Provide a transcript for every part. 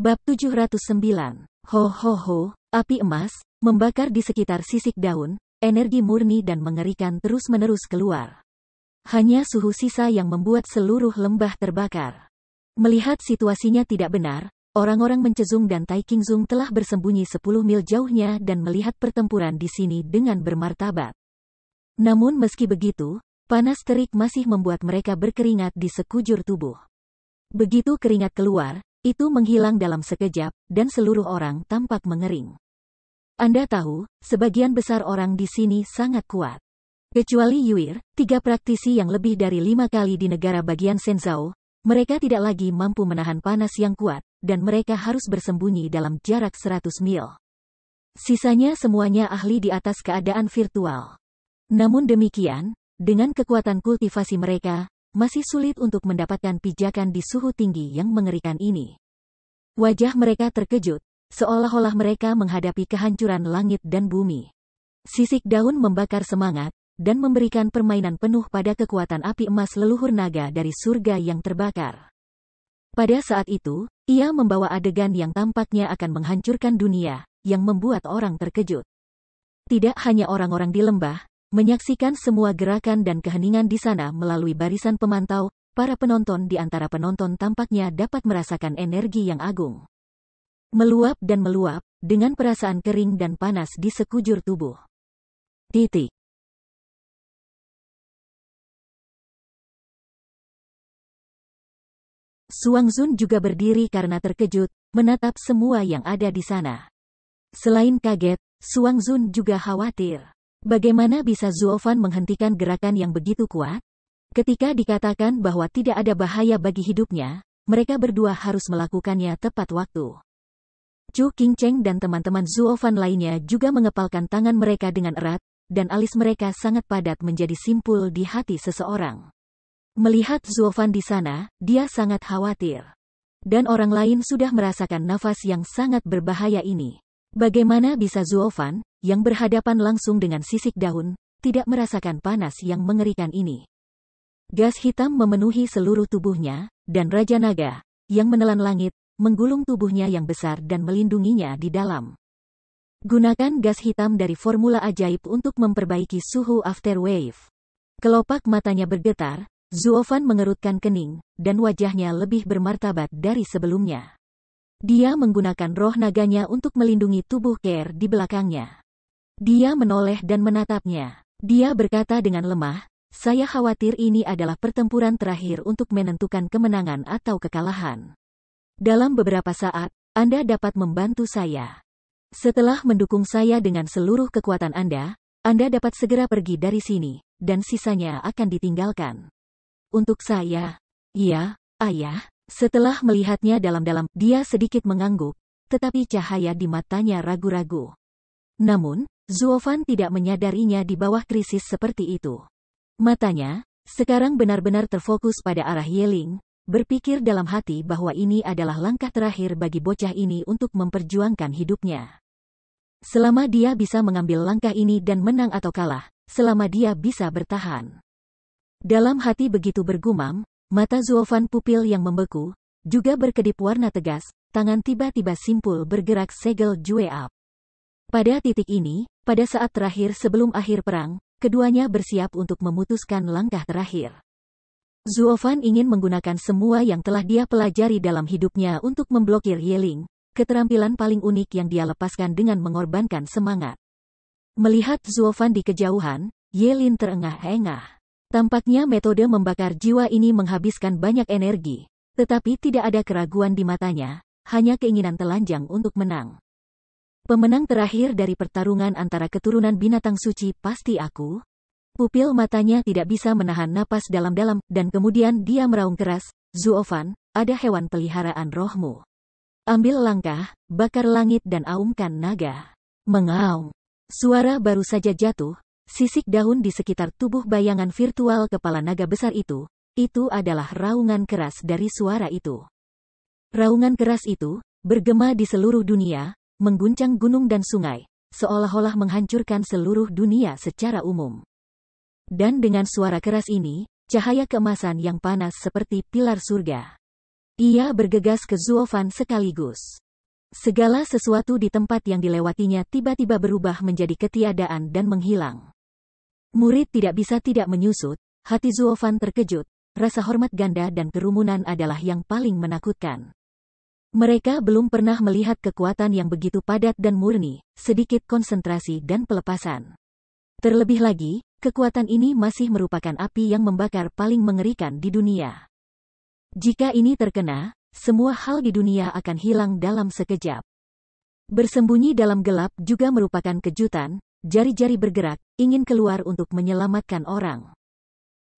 Bab 709. Ho ho ho, api emas, membakar di sekitar sisik daun, energi murni dan mengerikan terus-menerus keluar. Hanya suhu sisa yang membuat seluruh lembah terbakar. Melihat situasinya tidak benar, orang-orang mencezung dan Tai Zung telah bersembunyi 10 mil jauhnya dan melihat pertempuran di sini dengan bermartabat. Namun meski begitu, panas terik masih membuat mereka berkeringat di sekujur tubuh. Begitu keringat keluar, itu menghilang dalam sekejap, dan seluruh orang tampak mengering. Anda tahu, sebagian besar orang di sini sangat kuat. Kecuali Yuir, tiga praktisi yang lebih dari lima kali di negara bagian Senzao, mereka tidak lagi mampu menahan panas yang kuat, dan mereka harus bersembunyi dalam jarak 100 mil. Sisanya semuanya ahli di atas keadaan virtual. Namun demikian, dengan kekuatan kultivasi mereka, masih sulit untuk mendapatkan pijakan di suhu tinggi yang mengerikan ini. Wajah mereka terkejut, seolah-olah mereka menghadapi kehancuran langit dan bumi. Sisik daun membakar semangat, dan memberikan permainan penuh pada kekuatan api emas leluhur naga dari surga yang terbakar. Pada saat itu, ia membawa adegan yang tampaknya akan menghancurkan dunia, yang membuat orang terkejut. Tidak hanya orang-orang di lembah, Menyaksikan semua gerakan dan keheningan di sana melalui barisan pemantau, para penonton di antara penonton tampaknya dapat merasakan energi yang agung. Meluap dan meluap, dengan perasaan kering dan panas di sekujur tubuh. Titik. Suang Zun juga berdiri karena terkejut, menatap semua yang ada di sana. Selain kaget, Suang Zun juga khawatir. Bagaimana bisa Zuofan menghentikan gerakan yang begitu kuat? Ketika dikatakan bahwa tidak ada bahaya bagi hidupnya, mereka berdua harus melakukannya tepat waktu. Chu King Cheng dan teman-teman Zuofan lainnya juga mengepalkan tangan mereka dengan erat, dan alis mereka sangat padat menjadi simpul di hati seseorang. Melihat Zuofan di sana, dia sangat khawatir dan orang lain sudah merasakan nafas yang sangat berbahaya ini. Bagaimana bisa Zuofan, yang berhadapan langsung dengan sisik daun, tidak merasakan panas yang mengerikan ini. Gas hitam memenuhi seluruh tubuhnya, dan Raja Naga, yang menelan langit, menggulung tubuhnya yang besar dan melindunginya di dalam. Gunakan gas hitam dari formula ajaib untuk memperbaiki suhu afterwave. Kelopak matanya bergetar, Zuofan mengerutkan kening, dan wajahnya lebih bermartabat dari sebelumnya. Dia menggunakan roh naganya untuk melindungi tubuh Ker di belakangnya. Dia menoleh dan menatapnya. Dia berkata dengan lemah, saya khawatir ini adalah pertempuran terakhir untuk menentukan kemenangan atau kekalahan. Dalam beberapa saat, Anda dapat membantu saya. Setelah mendukung saya dengan seluruh kekuatan Anda, Anda dapat segera pergi dari sini, dan sisanya akan ditinggalkan. Untuk saya, iya, ayah, setelah melihatnya dalam-dalam, dia sedikit mengangguk, tetapi cahaya di matanya ragu-ragu. Namun, Zuofan tidak menyadarinya di bawah krisis seperti itu. Matanya, sekarang benar-benar terfokus pada arah Yeling, berpikir dalam hati bahwa ini adalah langkah terakhir bagi bocah ini untuk memperjuangkan hidupnya. Selama dia bisa mengambil langkah ini dan menang atau kalah, selama dia bisa bertahan. Dalam hati begitu bergumam, mata Zuofan pupil yang membeku, juga berkedip warna tegas, tangan tiba-tiba simpul bergerak segel jue up. Pada titik ini, pada saat terakhir sebelum akhir perang, keduanya bersiap untuk memutuskan langkah terakhir. Zuofan ingin menggunakan semua yang telah dia pelajari dalam hidupnya untuk memblokir Yeling, keterampilan paling unik yang dia lepaskan dengan mengorbankan semangat. Melihat Zuofan di kejauhan, Yelin terengah-engah. Tampaknya metode membakar jiwa ini menghabiskan banyak energi, tetapi tidak ada keraguan di matanya, hanya keinginan telanjang untuk menang. Pemenang terakhir dari pertarungan antara keturunan binatang suci pasti aku. Pupil matanya tidak bisa menahan napas dalam-dalam, dan kemudian dia meraung keras, Zuofan, ada hewan peliharaan rohmu. Ambil langkah, bakar langit dan aumkan naga. Mengaum. Suara baru saja jatuh, sisik daun di sekitar tubuh bayangan virtual kepala naga besar itu. Itu adalah raungan keras dari suara itu. Raungan keras itu, bergema di seluruh dunia, mengguncang gunung dan sungai, seolah-olah menghancurkan seluruh dunia secara umum. Dan dengan suara keras ini, cahaya keemasan yang panas seperti pilar surga. Ia bergegas ke Zuofan sekaligus. Segala sesuatu di tempat yang dilewatinya tiba-tiba berubah menjadi ketiadaan dan menghilang. Murid tidak bisa tidak menyusut, hati Zuofan terkejut, rasa hormat ganda dan kerumunan adalah yang paling menakutkan. Mereka belum pernah melihat kekuatan yang begitu padat dan murni, sedikit konsentrasi dan pelepasan. Terlebih lagi, kekuatan ini masih merupakan api yang membakar paling mengerikan di dunia. Jika ini terkena, semua hal di dunia akan hilang dalam sekejap. Bersembunyi dalam gelap juga merupakan kejutan, jari-jari bergerak, ingin keluar untuk menyelamatkan orang.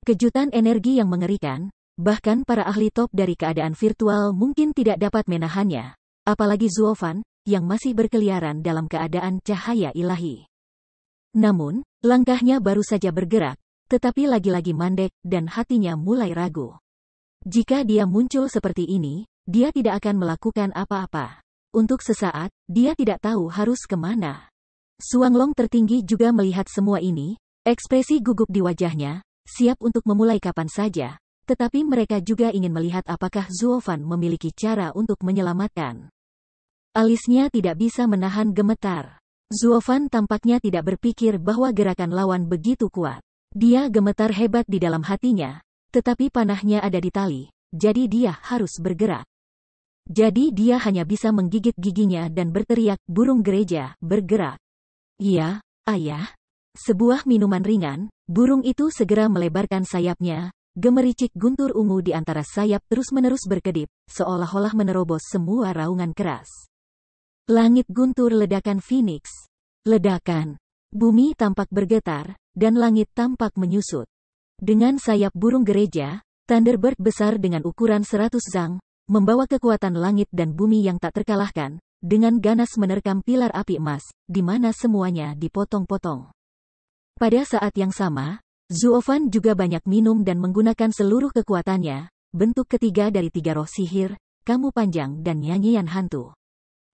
Kejutan energi yang mengerikan, Bahkan para ahli top dari keadaan virtual mungkin tidak dapat menahannya. Apalagi Zuofan, yang masih berkeliaran dalam keadaan cahaya ilahi. Namun, langkahnya baru saja bergerak, tetapi lagi-lagi mandek dan hatinya mulai ragu. Jika dia muncul seperti ini, dia tidak akan melakukan apa-apa. Untuk sesaat, dia tidak tahu harus kemana. Suanglong tertinggi juga melihat semua ini, ekspresi gugup di wajahnya, siap untuk memulai kapan saja, tetapi mereka juga ingin melihat apakah Zuofan memiliki cara untuk menyelamatkan. Alisnya tidak bisa menahan gemetar. Zuofan tampaknya tidak berpikir bahwa gerakan lawan begitu kuat. Dia gemetar hebat di dalam hatinya, tetapi panahnya ada di tali, jadi dia harus bergerak. Jadi dia hanya bisa menggigit giginya dan berteriak, burung gereja, bergerak. Iya, ayah. Sebuah minuman ringan, burung itu segera melebarkan sayapnya, Gemericik guntur ungu di antara sayap terus-menerus berkedip, seolah-olah menerobos semua raungan keras. Langit guntur ledakan Phoenix. Ledakan. Bumi tampak bergetar, dan langit tampak menyusut. Dengan sayap burung gereja, Thunderbird besar dengan ukuran 100 zang, membawa kekuatan langit dan bumi yang tak terkalahkan, dengan ganas menerkam pilar api emas, di mana semuanya dipotong-potong. Pada saat yang sama, Zuofan juga banyak minum dan menggunakan seluruh kekuatannya, bentuk ketiga dari tiga roh sihir, kamu panjang dan nyanyian hantu.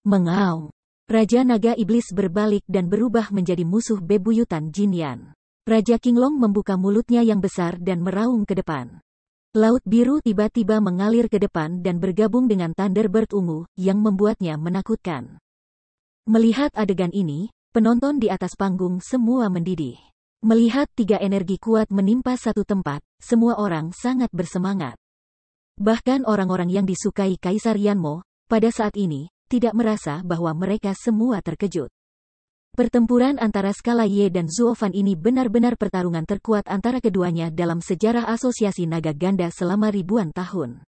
Mengaum. Raja Naga Iblis berbalik dan berubah menjadi musuh bebuyutan Jinian. Raja King Long membuka mulutnya yang besar dan meraung ke depan. Laut biru tiba-tiba mengalir ke depan dan bergabung dengan Thunderbird ungu, yang membuatnya menakutkan. Melihat adegan ini, penonton di atas panggung semua mendidih. Melihat tiga energi kuat menimpa satu tempat, semua orang sangat bersemangat. Bahkan orang-orang yang disukai Kaisar Yanmo, pada saat ini, tidak merasa bahwa mereka semua terkejut. Pertempuran antara Skala Ye dan Zuofan ini benar-benar pertarungan terkuat antara keduanya dalam sejarah asosiasi naga ganda selama ribuan tahun.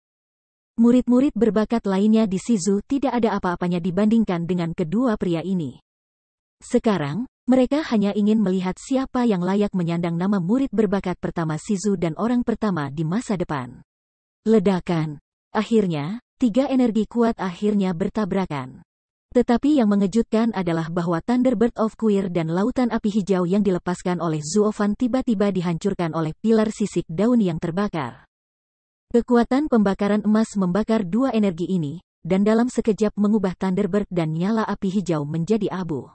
Murid-murid berbakat lainnya di Sizu tidak ada apa-apanya dibandingkan dengan kedua pria ini. Sekarang, mereka hanya ingin melihat siapa yang layak menyandang nama murid berbakat pertama Sizu dan orang pertama di masa depan. Ledakan. Akhirnya, tiga energi kuat akhirnya bertabrakan. Tetapi yang mengejutkan adalah bahwa Thunderbird of Queer dan lautan api hijau yang dilepaskan oleh Zuofan tiba-tiba dihancurkan oleh pilar sisik daun yang terbakar. Kekuatan pembakaran emas membakar dua energi ini, dan dalam sekejap mengubah Thunderbird dan nyala api hijau menjadi abu.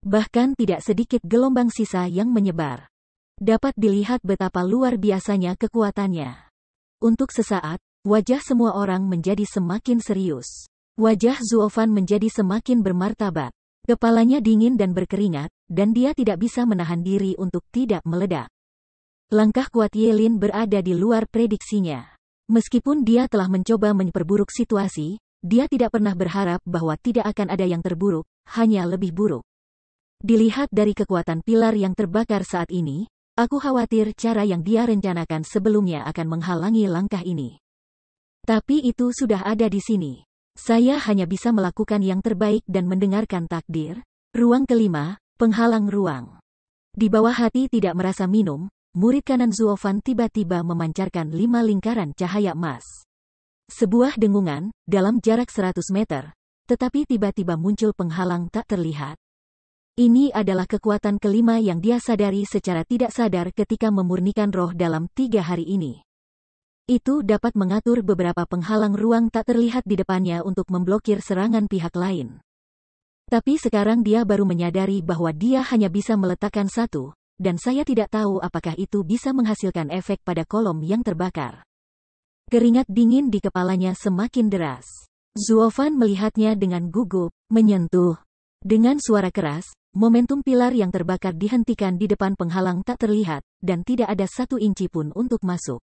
Bahkan tidak sedikit gelombang sisa yang menyebar. Dapat dilihat betapa luar biasanya kekuatannya. Untuk sesaat, wajah semua orang menjadi semakin serius. Wajah Zuofan menjadi semakin bermartabat. Kepalanya dingin dan berkeringat, dan dia tidak bisa menahan diri untuk tidak meledak. Langkah kuat Yelin berada di luar prediksinya. Meskipun dia telah mencoba memperburuk situasi, dia tidak pernah berharap bahwa tidak akan ada yang terburuk, hanya lebih buruk. Dilihat dari kekuatan pilar yang terbakar saat ini, aku khawatir cara yang dia rencanakan sebelumnya akan menghalangi langkah ini. Tapi itu sudah ada di sini. Saya hanya bisa melakukan yang terbaik dan mendengarkan takdir. Ruang kelima, penghalang ruang. Di bawah hati tidak merasa minum, murid kanan Zuofan tiba-tiba memancarkan lima lingkaran cahaya emas. Sebuah dengungan, dalam jarak 100 meter, tetapi tiba-tiba muncul penghalang tak terlihat. Ini adalah kekuatan kelima yang dia sadari secara tidak sadar ketika memurnikan roh dalam tiga hari ini. Itu dapat mengatur beberapa penghalang ruang tak terlihat di depannya untuk memblokir serangan pihak lain. Tapi sekarang dia baru menyadari bahwa dia hanya bisa meletakkan satu, dan saya tidak tahu apakah itu bisa menghasilkan efek pada kolom yang terbakar. Keringat dingin di kepalanya semakin deras. Zuofan melihatnya dengan gugup, menyentuh. Dengan suara keras, Momentum pilar yang terbakar dihentikan di depan penghalang tak terlihat, dan tidak ada satu inci pun untuk masuk.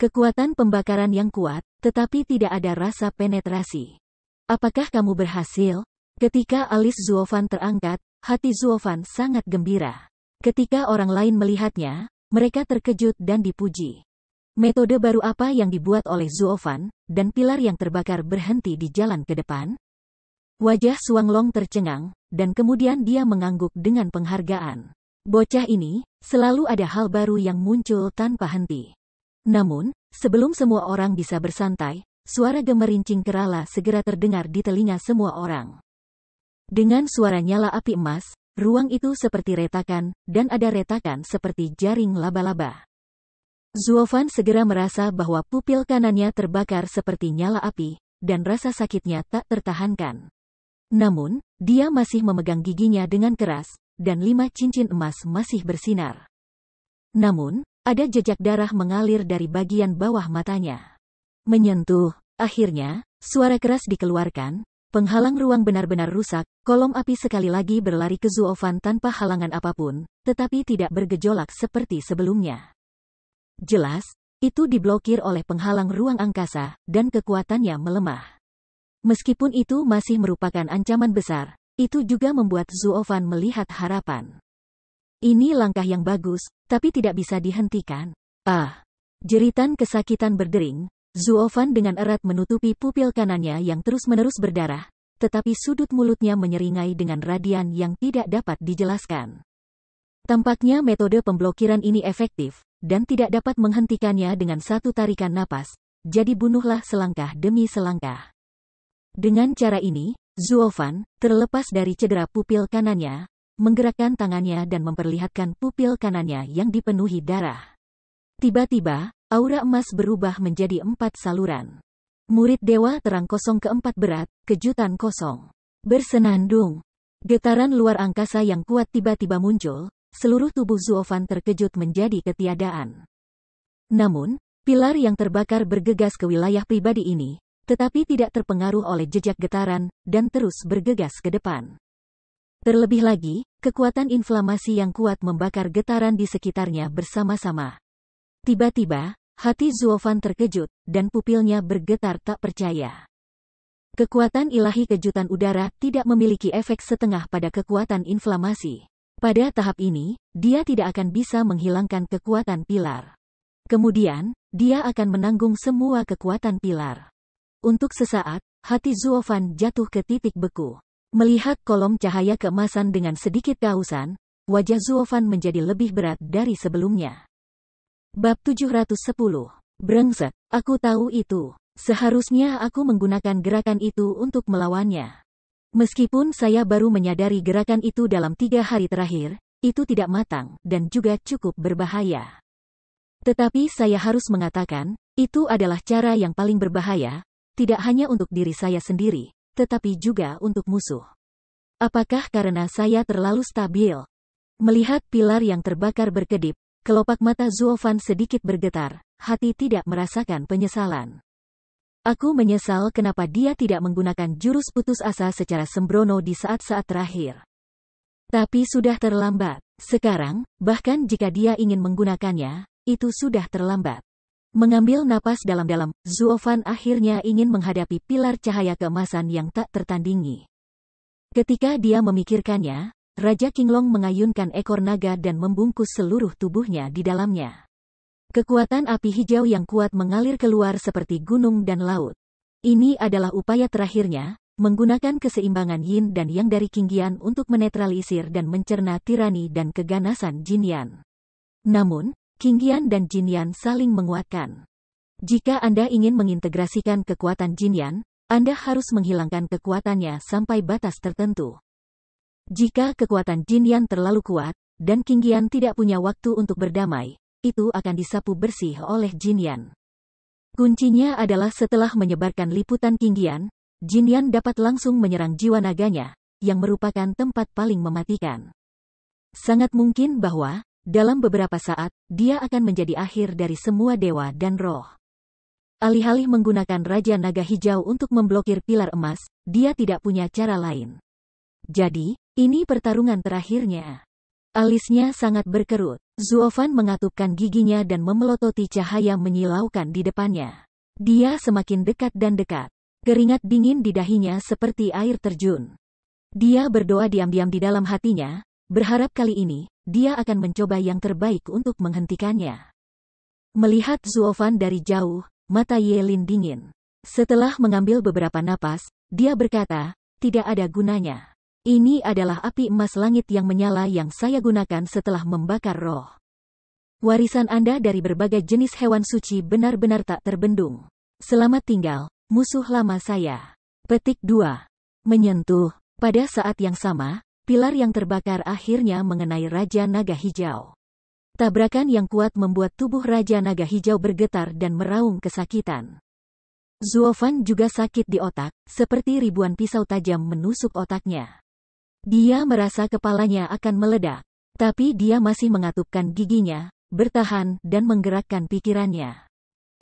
Kekuatan pembakaran yang kuat, tetapi tidak ada rasa penetrasi. Apakah kamu berhasil? Ketika alis Zuofan terangkat, hati Zuofan sangat gembira. Ketika orang lain melihatnya, mereka terkejut dan dipuji. Metode baru apa yang dibuat oleh Zuofan, dan pilar yang terbakar berhenti di jalan ke depan? Wajah suang long tercengang, dan kemudian dia mengangguk dengan penghargaan. Bocah ini, selalu ada hal baru yang muncul tanpa henti. Namun, sebelum semua orang bisa bersantai, suara gemerincing kerala segera terdengar di telinga semua orang. Dengan suara nyala api emas, ruang itu seperti retakan, dan ada retakan seperti jaring laba-laba. Zuofan segera merasa bahwa pupil kanannya terbakar seperti nyala api, dan rasa sakitnya tak tertahankan. Namun, dia masih memegang giginya dengan keras, dan lima cincin emas masih bersinar. Namun, ada jejak darah mengalir dari bagian bawah matanya. Menyentuh, akhirnya, suara keras dikeluarkan, Penghalang ruang benar-benar rusak, kolom api sekali lagi berlari ke Zuofan tanpa halangan apapun, tetapi tidak bergejolak seperti sebelumnya. Jelas, itu diblokir oleh penghalang ruang angkasa, dan kekuatannya melemah. Meskipun itu masih merupakan ancaman besar, itu juga membuat Zuovan melihat harapan. Ini langkah yang bagus, tapi tidak bisa dihentikan. Ah! Jeritan kesakitan berdering, Zuovan dengan erat menutupi pupil kanannya yang terus-menerus berdarah, tetapi sudut mulutnya menyeringai dengan radian yang tidak dapat dijelaskan. Tampaknya metode pemblokiran ini efektif, dan tidak dapat menghentikannya dengan satu tarikan napas, jadi bunuhlah selangkah demi selangkah. Dengan cara ini, Zuofan, terlepas dari cedera pupil kanannya, menggerakkan tangannya dan memperlihatkan pupil kanannya yang dipenuhi darah. Tiba-tiba, aura emas berubah menjadi empat saluran. Murid dewa terang kosong keempat berat, kejutan kosong. Bersenandung. Getaran luar angkasa yang kuat tiba-tiba muncul, seluruh tubuh Zuofan terkejut menjadi ketiadaan. Namun, pilar yang terbakar bergegas ke wilayah pribadi ini, tetapi tidak terpengaruh oleh jejak getaran, dan terus bergegas ke depan. Terlebih lagi, kekuatan inflamasi yang kuat membakar getaran di sekitarnya bersama-sama. Tiba-tiba, hati Zuofan terkejut, dan pupilnya bergetar tak percaya. Kekuatan ilahi kejutan udara tidak memiliki efek setengah pada kekuatan inflamasi. Pada tahap ini, dia tidak akan bisa menghilangkan kekuatan pilar. Kemudian, dia akan menanggung semua kekuatan pilar. Untuk sesaat, hati Zuofan jatuh ke titik beku. Melihat kolom cahaya keemasan dengan sedikit kausan, wajah Zuofan menjadi lebih berat dari sebelumnya. Bab 710. Brengsek, aku tahu itu. Seharusnya aku menggunakan gerakan itu untuk melawannya. Meskipun saya baru menyadari gerakan itu dalam tiga hari terakhir, itu tidak matang dan juga cukup berbahaya. Tetapi saya harus mengatakan, itu adalah cara yang paling berbahaya, tidak hanya untuk diri saya sendiri, tetapi juga untuk musuh. Apakah karena saya terlalu stabil? Melihat pilar yang terbakar berkedip, kelopak mata Zuofan sedikit bergetar, hati tidak merasakan penyesalan. Aku menyesal kenapa dia tidak menggunakan jurus putus asa secara sembrono di saat-saat terakhir. Tapi sudah terlambat. Sekarang, bahkan jika dia ingin menggunakannya, itu sudah terlambat. Mengambil napas dalam-dalam, Zuofan akhirnya ingin menghadapi pilar cahaya keemasan yang tak tertandingi. Ketika dia memikirkannya, Raja Kinglong mengayunkan ekor naga dan membungkus seluruh tubuhnya di dalamnya. Kekuatan api hijau yang kuat mengalir keluar seperti gunung dan laut. Ini adalah upaya terakhirnya, menggunakan keseimbangan yin dan yang dari Qingyan untuk menetralisir dan mencerna tirani dan keganasan Jinian. Namun, Qingyan dan Jinyan saling menguatkan. Jika Anda ingin mengintegrasikan kekuatan Jinyan, Anda harus menghilangkan kekuatannya sampai batas tertentu. Jika kekuatan Jinyan terlalu kuat, dan Qingyan tidak punya waktu untuk berdamai, itu akan disapu bersih oleh Jinyan. Kuncinya adalah setelah menyebarkan liputan Qingyan, Jinyan dapat langsung menyerang jiwa naganya, yang merupakan tempat paling mematikan. Sangat mungkin bahwa dalam beberapa saat, dia akan menjadi akhir dari semua dewa dan roh. Alih-alih menggunakan Raja Naga Hijau untuk memblokir pilar emas, dia tidak punya cara lain. Jadi, ini pertarungan terakhirnya. Alisnya sangat berkerut. Zuofan mengatupkan giginya dan memelototi cahaya menyilaukan di depannya. Dia semakin dekat dan dekat. Keringat dingin di dahinya seperti air terjun. Dia berdoa diam-diam di dalam hatinya, berharap kali ini, dia akan mencoba yang terbaik untuk menghentikannya. Melihat Zuofan dari jauh, mata Yelin dingin. Setelah mengambil beberapa napas, dia berkata, tidak ada gunanya. Ini adalah api emas langit yang menyala yang saya gunakan setelah membakar roh. Warisan Anda dari berbagai jenis hewan suci benar-benar tak terbendung. Selamat tinggal, musuh lama saya. Petik 2. Menyentuh. Pada saat yang sama, pilar yang terbakar akhirnya mengenai Raja Naga Hijau. Tabrakan yang kuat membuat tubuh Raja Naga Hijau bergetar dan meraung kesakitan. Zuofan juga sakit di otak, seperti ribuan pisau tajam menusuk otaknya. Dia merasa kepalanya akan meledak, tapi dia masih mengatupkan giginya, bertahan dan menggerakkan pikirannya.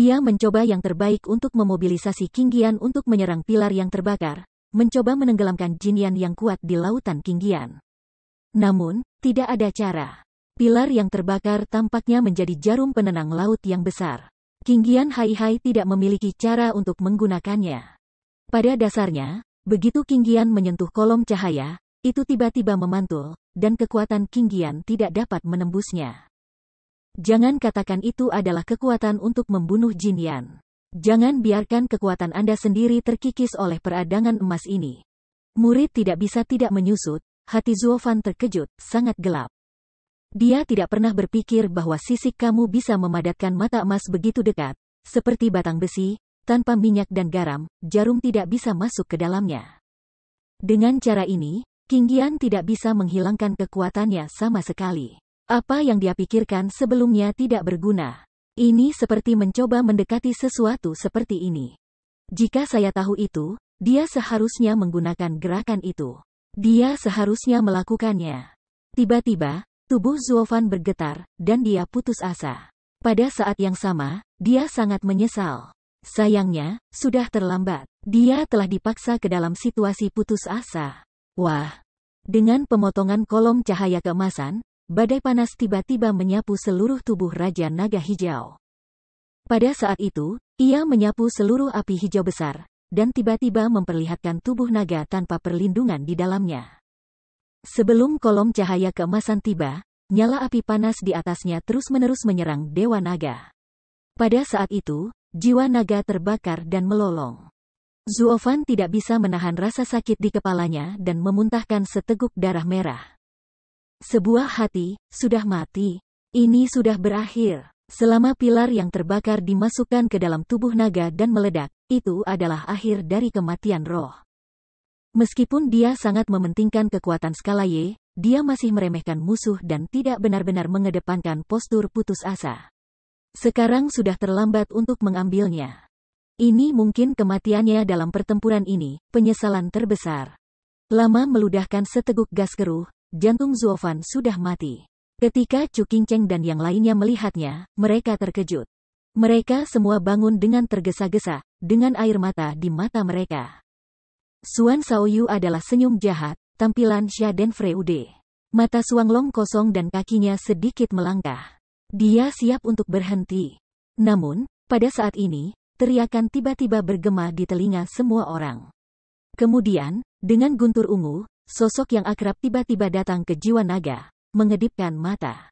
Dia mencoba yang terbaik untuk memobilisasi Kinggian untuk menyerang pilar yang terbakar, mencoba menenggelamkan jinian yang kuat di lautan Kinggian. Namun, tidak ada cara. Pilar yang terbakar tampaknya menjadi jarum penenang laut yang besar. Kinggian Hai Hai tidak memiliki cara untuk menggunakannya. Pada dasarnya, begitu Kinggian menyentuh kolom cahaya, itu tiba-tiba memantul, dan kekuatan Kinggian tidak dapat menembusnya. Jangan katakan itu adalah kekuatan untuk membunuh Jinian. Jangan biarkan kekuatan Anda sendiri terkikis oleh peradangan emas ini. Murid tidak bisa tidak menyusut, hati Zuofan terkejut, sangat gelap. Dia tidak pernah berpikir bahwa sisik kamu bisa memadatkan mata emas begitu dekat, seperti batang besi, tanpa minyak dan garam, jarum tidak bisa masuk ke dalamnya. Dengan cara ini, Gian tidak bisa menghilangkan kekuatannya sama sekali. Apa yang dia pikirkan sebelumnya tidak berguna. Ini seperti mencoba mendekati sesuatu seperti ini. Jika saya tahu itu, dia seharusnya menggunakan gerakan itu. Dia seharusnya melakukannya. Tiba-tiba, tubuh Zuofan bergetar, dan dia putus asa. Pada saat yang sama, dia sangat menyesal. Sayangnya, sudah terlambat. Dia telah dipaksa ke dalam situasi putus asa. Wah! Dengan pemotongan kolom cahaya keemasan, Badai panas tiba-tiba menyapu seluruh tubuh Raja Naga Hijau. Pada saat itu, ia menyapu seluruh api hijau besar, dan tiba-tiba memperlihatkan tubuh naga tanpa perlindungan di dalamnya. Sebelum kolom cahaya keemasan tiba, nyala api panas di atasnya terus-menerus menyerang Dewa Naga. Pada saat itu, jiwa naga terbakar dan melolong. Zuofan tidak bisa menahan rasa sakit di kepalanya dan memuntahkan seteguk darah merah. Sebuah hati, sudah mati. Ini sudah berakhir. Selama pilar yang terbakar dimasukkan ke dalam tubuh naga dan meledak, itu adalah akhir dari kematian roh. Meskipun dia sangat mementingkan kekuatan skala Y, dia masih meremehkan musuh dan tidak benar-benar mengedepankan postur putus asa. Sekarang sudah terlambat untuk mengambilnya. Ini mungkin kematiannya dalam pertempuran ini, penyesalan terbesar. Lama meludahkan seteguk gas keruh, jantung Zuofan sudah mati. Ketika Chu Qingcheng dan yang lainnya melihatnya, mereka terkejut. Mereka semua bangun dengan tergesa-gesa, dengan air mata di mata mereka. Suan Saoyu adalah senyum jahat, tampilan Den Freude. Mata Suang Long kosong dan kakinya sedikit melangkah. Dia siap untuk berhenti. Namun, pada saat ini, teriakan tiba-tiba bergema di telinga semua orang. Kemudian, dengan guntur ungu, sosok yang akrab tiba-tiba datang ke jiwa naga, mengedipkan mata.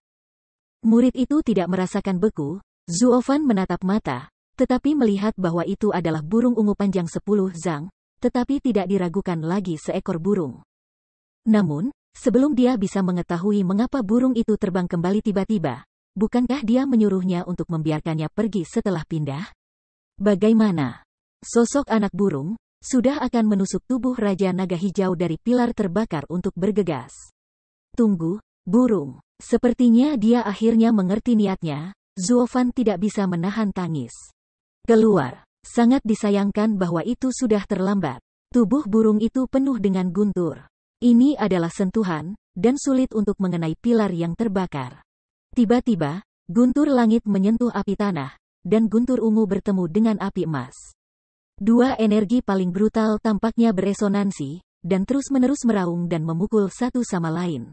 Murid itu tidak merasakan beku, Zuofan menatap mata, tetapi melihat bahwa itu adalah burung ungu panjang sepuluh zang, tetapi tidak diragukan lagi seekor burung. Namun, sebelum dia bisa mengetahui mengapa burung itu terbang kembali tiba-tiba, bukankah dia menyuruhnya untuk membiarkannya pergi setelah pindah? Bagaimana? Sosok anak burung, sudah akan menusuk tubuh Raja Naga Hijau dari pilar terbakar untuk bergegas. Tunggu, burung. Sepertinya dia akhirnya mengerti niatnya, Zuofan tidak bisa menahan tangis. Keluar. Sangat disayangkan bahwa itu sudah terlambat. Tubuh burung itu penuh dengan guntur. Ini adalah sentuhan, dan sulit untuk mengenai pilar yang terbakar. Tiba-tiba, guntur langit menyentuh api tanah, dan guntur ungu bertemu dengan api emas. Dua energi paling brutal tampaknya beresonansi, dan terus-menerus meraung dan memukul satu sama lain.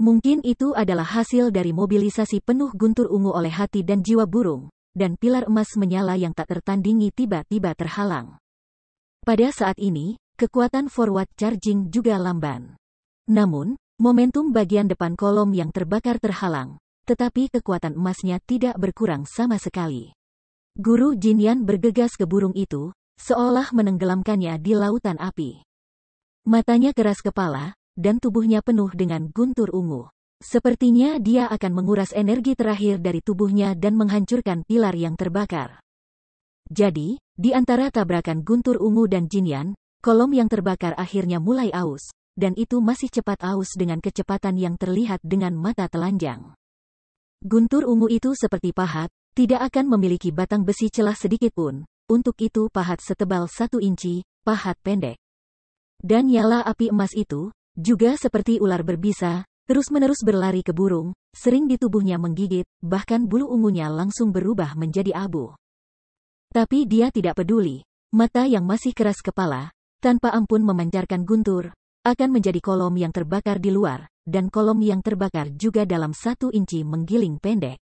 Mungkin itu adalah hasil dari mobilisasi penuh guntur ungu oleh hati dan jiwa burung, dan pilar emas menyala yang tak tertandingi tiba-tiba terhalang. Pada saat ini, kekuatan forward charging juga lamban. Namun, momentum bagian depan kolom yang terbakar terhalang, tetapi kekuatan emasnya tidak berkurang sama sekali. Guru Jinian bergegas ke burung itu, seolah menenggelamkannya di lautan api. Matanya keras kepala, dan tubuhnya penuh dengan guntur ungu. Sepertinya dia akan menguras energi terakhir dari tubuhnya dan menghancurkan pilar yang terbakar. Jadi, di antara tabrakan guntur ungu dan jinian, kolom yang terbakar akhirnya mulai aus, dan itu masih cepat aus dengan kecepatan yang terlihat dengan mata telanjang. Guntur ungu itu seperti pahat, tidak akan memiliki batang besi celah sedikit pun. Untuk itu pahat setebal satu inci, pahat pendek. Dan nyala api emas itu, juga seperti ular berbisa, terus-menerus berlari ke burung, sering di tubuhnya menggigit, bahkan bulu ungunya langsung berubah menjadi abu. Tapi dia tidak peduli, mata yang masih keras kepala, tanpa ampun memancarkan guntur, akan menjadi kolom yang terbakar di luar, dan kolom yang terbakar juga dalam satu inci menggiling pendek.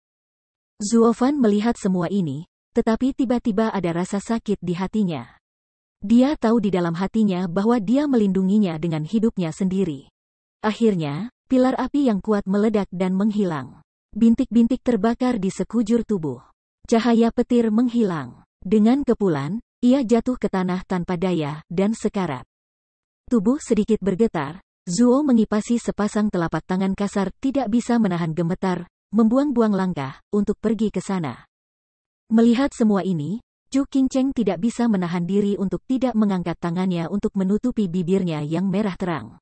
Zuofan melihat semua ini, tetapi tiba-tiba ada rasa sakit di hatinya. Dia tahu di dalam hatinya bahwa dia melindunginya dengan hidupnya sendiri. Akhirnya, pilar api yang kuat meledak dan menghilang. Bintik-bintik terbakar di sekujur tubuh. Cahaya petir menghilang. Dengan kepulan, ia jatuh ke tanah tanpa daya dan sekarat. Tubuh sedikit bergetar, Zuo mengipasi sepasang telapak tangan kasar tidak bisa menahan gemetar membuang-buang langkah untuk pergi ke sana. Melihat semua ini, Chu Qingcheng tidak bisa menahan diri untuk tidak mengangkat tangannya untuk menutupi bibirnya yang merah terang.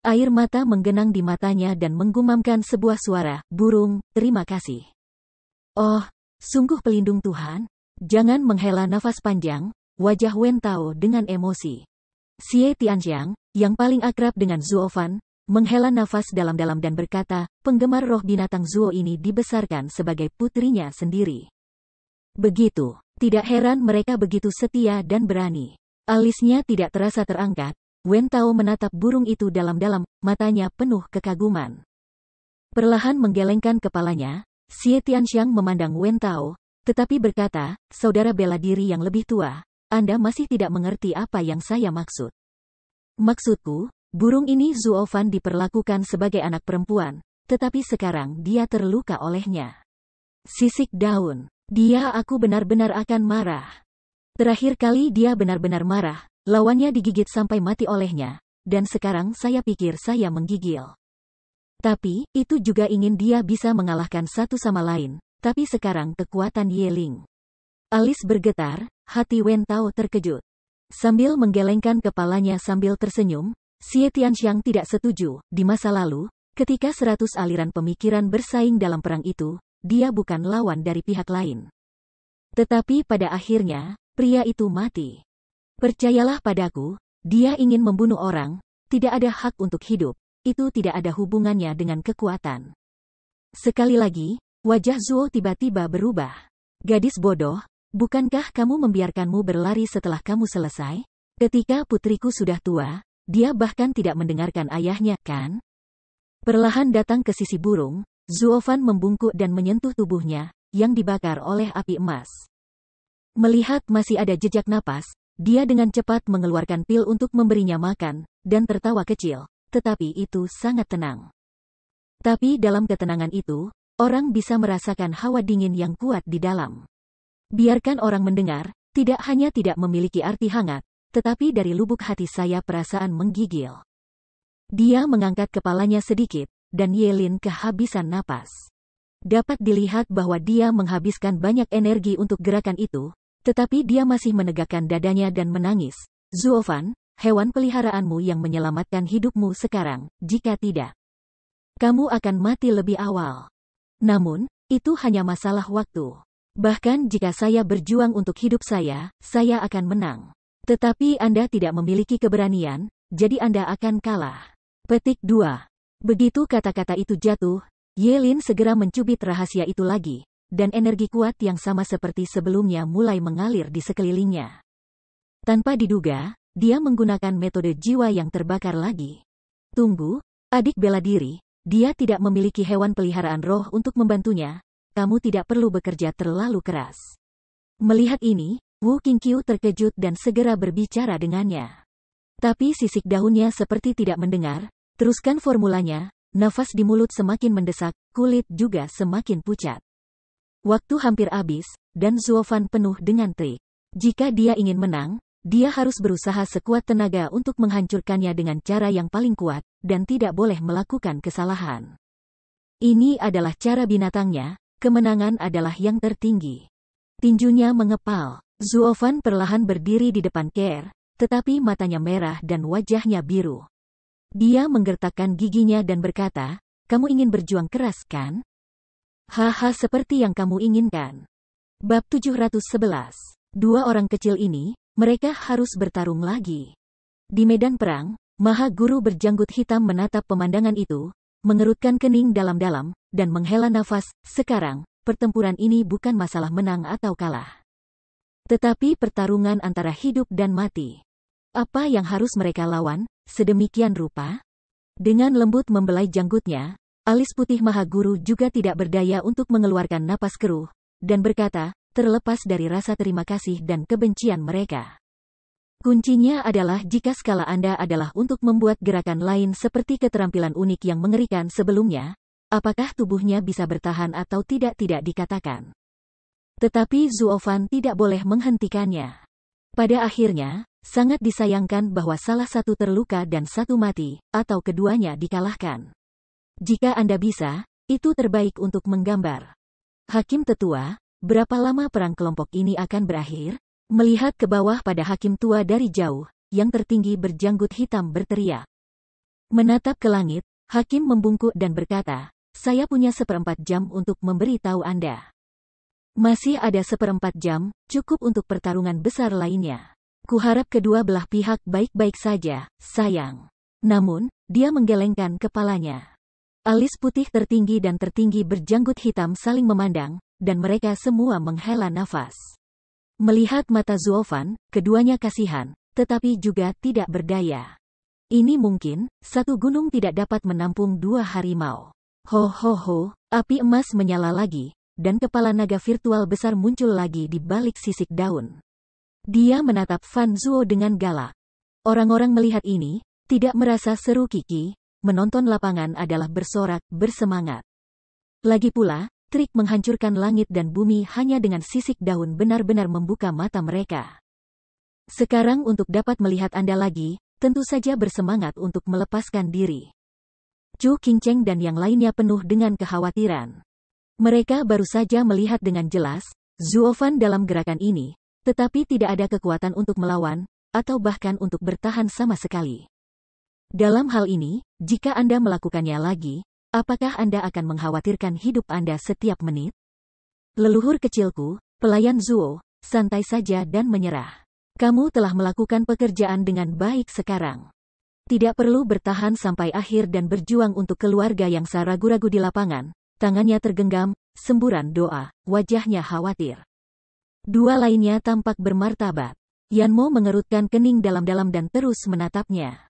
Air mata menggenang di matanya dan menggumamkan sebuah suara, burung, terima kasih. Oh, sungguh pelindung Tuhan, jangan menghela nafas panjang, wajah Wen Tao dengan emosi. Xie Tianxiang, yang paling akrab dengan Zuofan, menghela nafas dalam-dalam dan berkata, penggemar roh binatang Zuo ini dibesarkan sebagai putrinya sendiri. Begitu, tidak heran mereka begitu setia dan berani. Alisnya tidak terasa terangkat, Wen Tao menatap burung itu dalam-dalam, matanya penuh kekaguman. Perlahan menggelengkan kepalanya, Xie Tianxiang memandang Wen Tao, tetapi berkata, saudara bela diri yang lebih tua, Anda masih tidak mengerti apa yang saya maksud. Maksudku, Burung ini Zuofan diperlakukan sebagai anak perempuan, tetapi sekarang dia terluka olehnya. Sisik daun. Dia aku benar-benar akan marah. Terakhir kali dia benar-benar marah, lawannya digigit sampai mati olehnya, dan sekarang saya pikir saya menggigil. Tapi, itu juga ingin dia bisa mengalahkan satu sama lain, tapi sekarang kekuatan Yeling. Alis bergetar, hati Wen Tao terkejut. Sambil menggelengkan kepalanya sambil tersenyum, Xie Tianxiang tidak setuju, di masa lalu, ketika seratus aliran pemikiran bersaing dalam perang itu, dia bukan lawan dari pihak lain. Tetapi pada akhirnya, pria itu mati. Percayalah padaku, dia ingin membunuh orang, tidak ada hak untuk hidup, itu tidak ada hubungannya dengan kekuatan. Sekali lagi, wajah Zuo tiba-tiba berubah. Gadis bodoh, bukankah kamu membiarkanmu berlari setelah kamu selesai? Ketika putriku sudah tua, dia bahkan tidak mendengarkan ayahnya, kan? Perlahan datang ke sisi burung, Zuofan membungkuk dan menyentuh tubuhnya, yang dibakar oleh api emas. Melihat masih ada jejak napas, dia dengan cepat mengeluarkan pil untuk memberinya makan, dan tertawa kecil, tetapi itu sangat tenang. Tapi dalam ketenangan itu, orang bisa merasakan hawa dingin yang kuat di dalam. Biarkan orang mendengar, tidak hanya tidak memiliki arti hangat, tetapi dari lubuk hati saya perasaan menggigil. Dia mengangkat kepalanya sedikit, dan Yelin kehabisan napas. Dapat dilihat bahwa dia menghabiskan banyak energi untuk gerakan itu, tetapi dia masih menegakkan dadanya dan menangis. Zuofan, hewan peliharaanmu yang menyelamatkan hidupmu sekarang, jika tidak. Kamu akan mati lebih awal. Namun, itu hanya masalah waktu. Bahkan jika saya berjuang untuk hidup saya, saya akan menang. Tetapi Anda tidak memiliki keberanian, jadi Anda akan kalah. Petik 2. Begitu kata-kata itu jatuh, Yelin segera mencubit rahasia itu lagi, dan energi kuat yang sama seperti sebelumnya mulai mengalir di sekelilingnya. Tanpa diduga, dia menggunakan metode jiwa yang terbakar lagi. Tunggu, adik bela diri, dia tidak memiliki hewan peliharaan roh untuk membantunya, kamu tidak perlu bekerja terlalu keras. Melihat ini, Wu Qingqiu terkejut dan segera berbicara dengannya. Tapi sisik daunnya seperti tidak mendengar, teruskan formulanya, nafas di mulut semakin mendesak, kulit juga semakin pucat. Waktu hampir habis, dan Zuofan penuh dengan trik. Jika dia ingin menang, dia harus berusaha sekuat tenaga untuk menghancurkannya dengan cara yang paling kuat, dan tidak boleh melakukan kesalahan. Ini adalah cara binatangnya, kemenangan adalah yang tertinggi. Tinjunya mengepal, Zuofan perlahan berdiri di depan Kerr, tetapi matanya merah dan wajahnya biru. Dia menggertakkan giginya dan berkata, kamu ingin berjuang keras kan? Haha seperti yang kamu inginkan. Bab 711. Dua orang kecil ini, mereka harus bertarung lagi. Di medan perang, Maha Guru berjanggut hitam menatap pemandangan itu, mengerutkan kening dalam-dalam, dan menghela nafas. Sekarang, pertempuran ini bukan masalah menang atau kalah. Tetapi pertarungan antara hidup dan mati. Apa yang harus mereka lawan, sedemikian rupa? Dengan lembut membelai janggutnya, alis putih maha guru juga tidak berdaya untuk mengeluarkan napas keruh, dan berkata, terlepas dari rasa terima kasih dan kebencian mereka. Kuncinya adalah jika skala Anda adalah untuk membuat gerakan lain seperti keterampilan unik yang mengerikan sebelumnya, apakah tubuhnya bisa bertahan atau tidak tidak dikatakan. Tetapi Zuofan tidak boleh menghentikannya. Pada akhirnya, sangat disayangkan bahwa salah satu terluka dan satu mati, atau keduanya dikalahkan. Jika Anda bisa, itu terbaik untuk menggambar. Hakim tetua, berapa lama perang kelompok ini akan berakhir? Melihat ke bawah pada hakim tua dari jauh, yang tertinggi berjanggut hitam berteriak. Menatap ke langit, hakim membungkuk dan berkata, saya punya seperempat jam untuk memberi tahu Anda. Masih ada seperempat jam, cukup untuk pertarungan besar lainnya. Kuharap kedua belah pihak baik-baik saja, sayang. Namun, dia menggelengkan kepalanya. Alis putih tertinggi dan tertinggi berjanggut hitam saling memandang, dan mereka semua menghela nafas. Melihat mata Zuofan, keduanya kasihan, tetapi juga tidak berdaya. Ini mungkin, satu gunung tidak dapat menampung dua harimau. Ho ho ho, api emas menyala lagi, dan kepala naga virtual besar muncul lagi di balik sisik daun. Dia menatap Fan Zuo dengan galak. Orang-orang melihat ini, tidak merasa seru Kiki, menonton lapangan adalah bersorak, bersemangat. Lagi pula, trik menghancurkan langit dan bumi hanya dengan sisik daun benar-benar membuka mata mereka. Sekarang untuk dapat melihat Anda lagi, tentu saja bersemangat untuk melepaskan diri. Chu Qingcheng dan yang lainnya penuh dengan kekhawatiran. Mereka baru saja melihat dengan jelas, Zuofan dalam gerakan ini, tetapi tidak ada kekuatan untuk melawan, atau bahkan untuk bertahan sama sekali. Dalam hal ini, jika Anda melakukannya lagi, apakah Anda akan mengkhawatirkan hidup Anda setiap menit? Leluhur kecilku, pelayan Zuo, santai saja dan menyerah. Kamu telah melakukan pekerjaan dengan baik sekarang. Tidak perlu bertahan sampai akhir dan berjuang untuk keluarga yang saragu ragu di lapangan, Tangannya tergenggam, semburan doa, wajahnya khawatir. Dua lainnya tampak bermartabat. Yan Mo mengerutkan kening dalam-dalam dan terus menatapnya.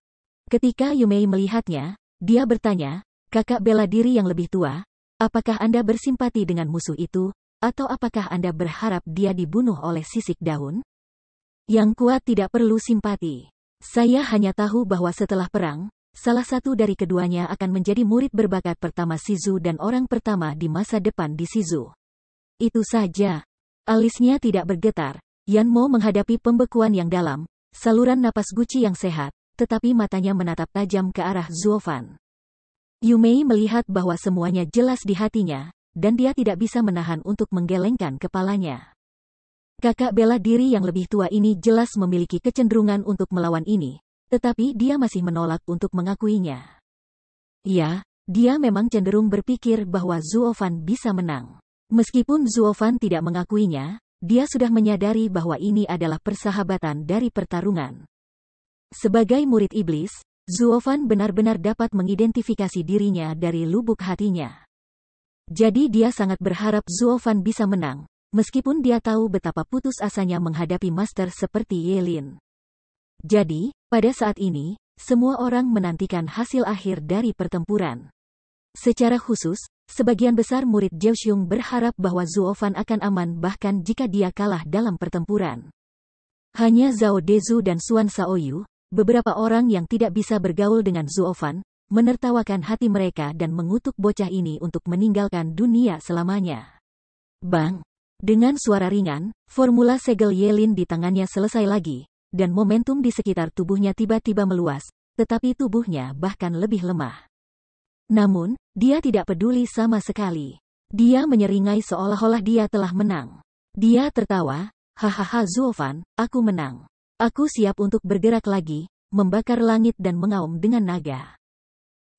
Ketika Yumei melihatnya, dia bertanya, kakak bela diri yang lebih tua, apakah Anda bersimpati dengan musuh itu, atau apakah Anda berharap dia dibunuh oleh sisik daun? Yang kuat tidak perlu simpati. Saya hanya tahu bahwa setelah perang, Salah satu dari keduanya akan menjadi murid berbakat pertama Sizu dan orang pertama di masa depan di Sizu. Itu saja. Alisnya tidak bergetar. Yan Mo menghadapi pembekuan yang dalam, saluran napas Gucci yang sehat, tetapi matanya menatap tajam ke arah Zuofan. Yumei melihat bahwa semuanya jelas di hatinya, dan dia tidak bisa menahan untuk menggelengkan kepalanya. Kakak bela diri yang lebih tua ini jelas memiliki kecenderungan untuk melawan ini, tetapi dia masih menolak untuk mengakuinya. Ya, dia memang cenderung berpikir bahwa Zuofan bisa menang. Meskipun Zuofan tidak mengakuinya, dia sudah menyadari bahwa ini adalah persahabatan dari pertarungan. Sebagai murid iblis, Zuofan benar-benar dapat mengidentifikasi dirinya dari lubuk hatinya. Jadi dia sangat berharap Zuofan bisa menang, meskipun dia tahu betapa putus asanya menghadapi master seperti Yelin. Jadi, pada saat ini, semua orang menantikan hasil akhir dari pertempuran. Secara khusus, sebagian besar murid Jeoshung berharap bahwa Zuofan akan aman bahkan jika dia kalah dalam pertempuran. Hanya Zhao Dezu dan Suan Saoyu, beberapa orang yang tidak bisa bergaul dengan Zuofan, menertawakan hati mereka dan mengutuk bocah ini untuk meninggalkan dunia selamanya. Bang! Dengan suara ringan, formula segel Yelin di tangannya selesai lagi, dan momentum di sekitar tubuhnya tiba-tiba meluas, tetapi tubuhnya bahkan lebih lemah. Namun, dia tidak peduli sama sekali. Dia menyeringai seolah-olah dia telah menang. Dia tertawa, hahaha Zuofan, aku menang. Aku siap untuk bergerak lagi, membakar langit dan mengaum dengan naga.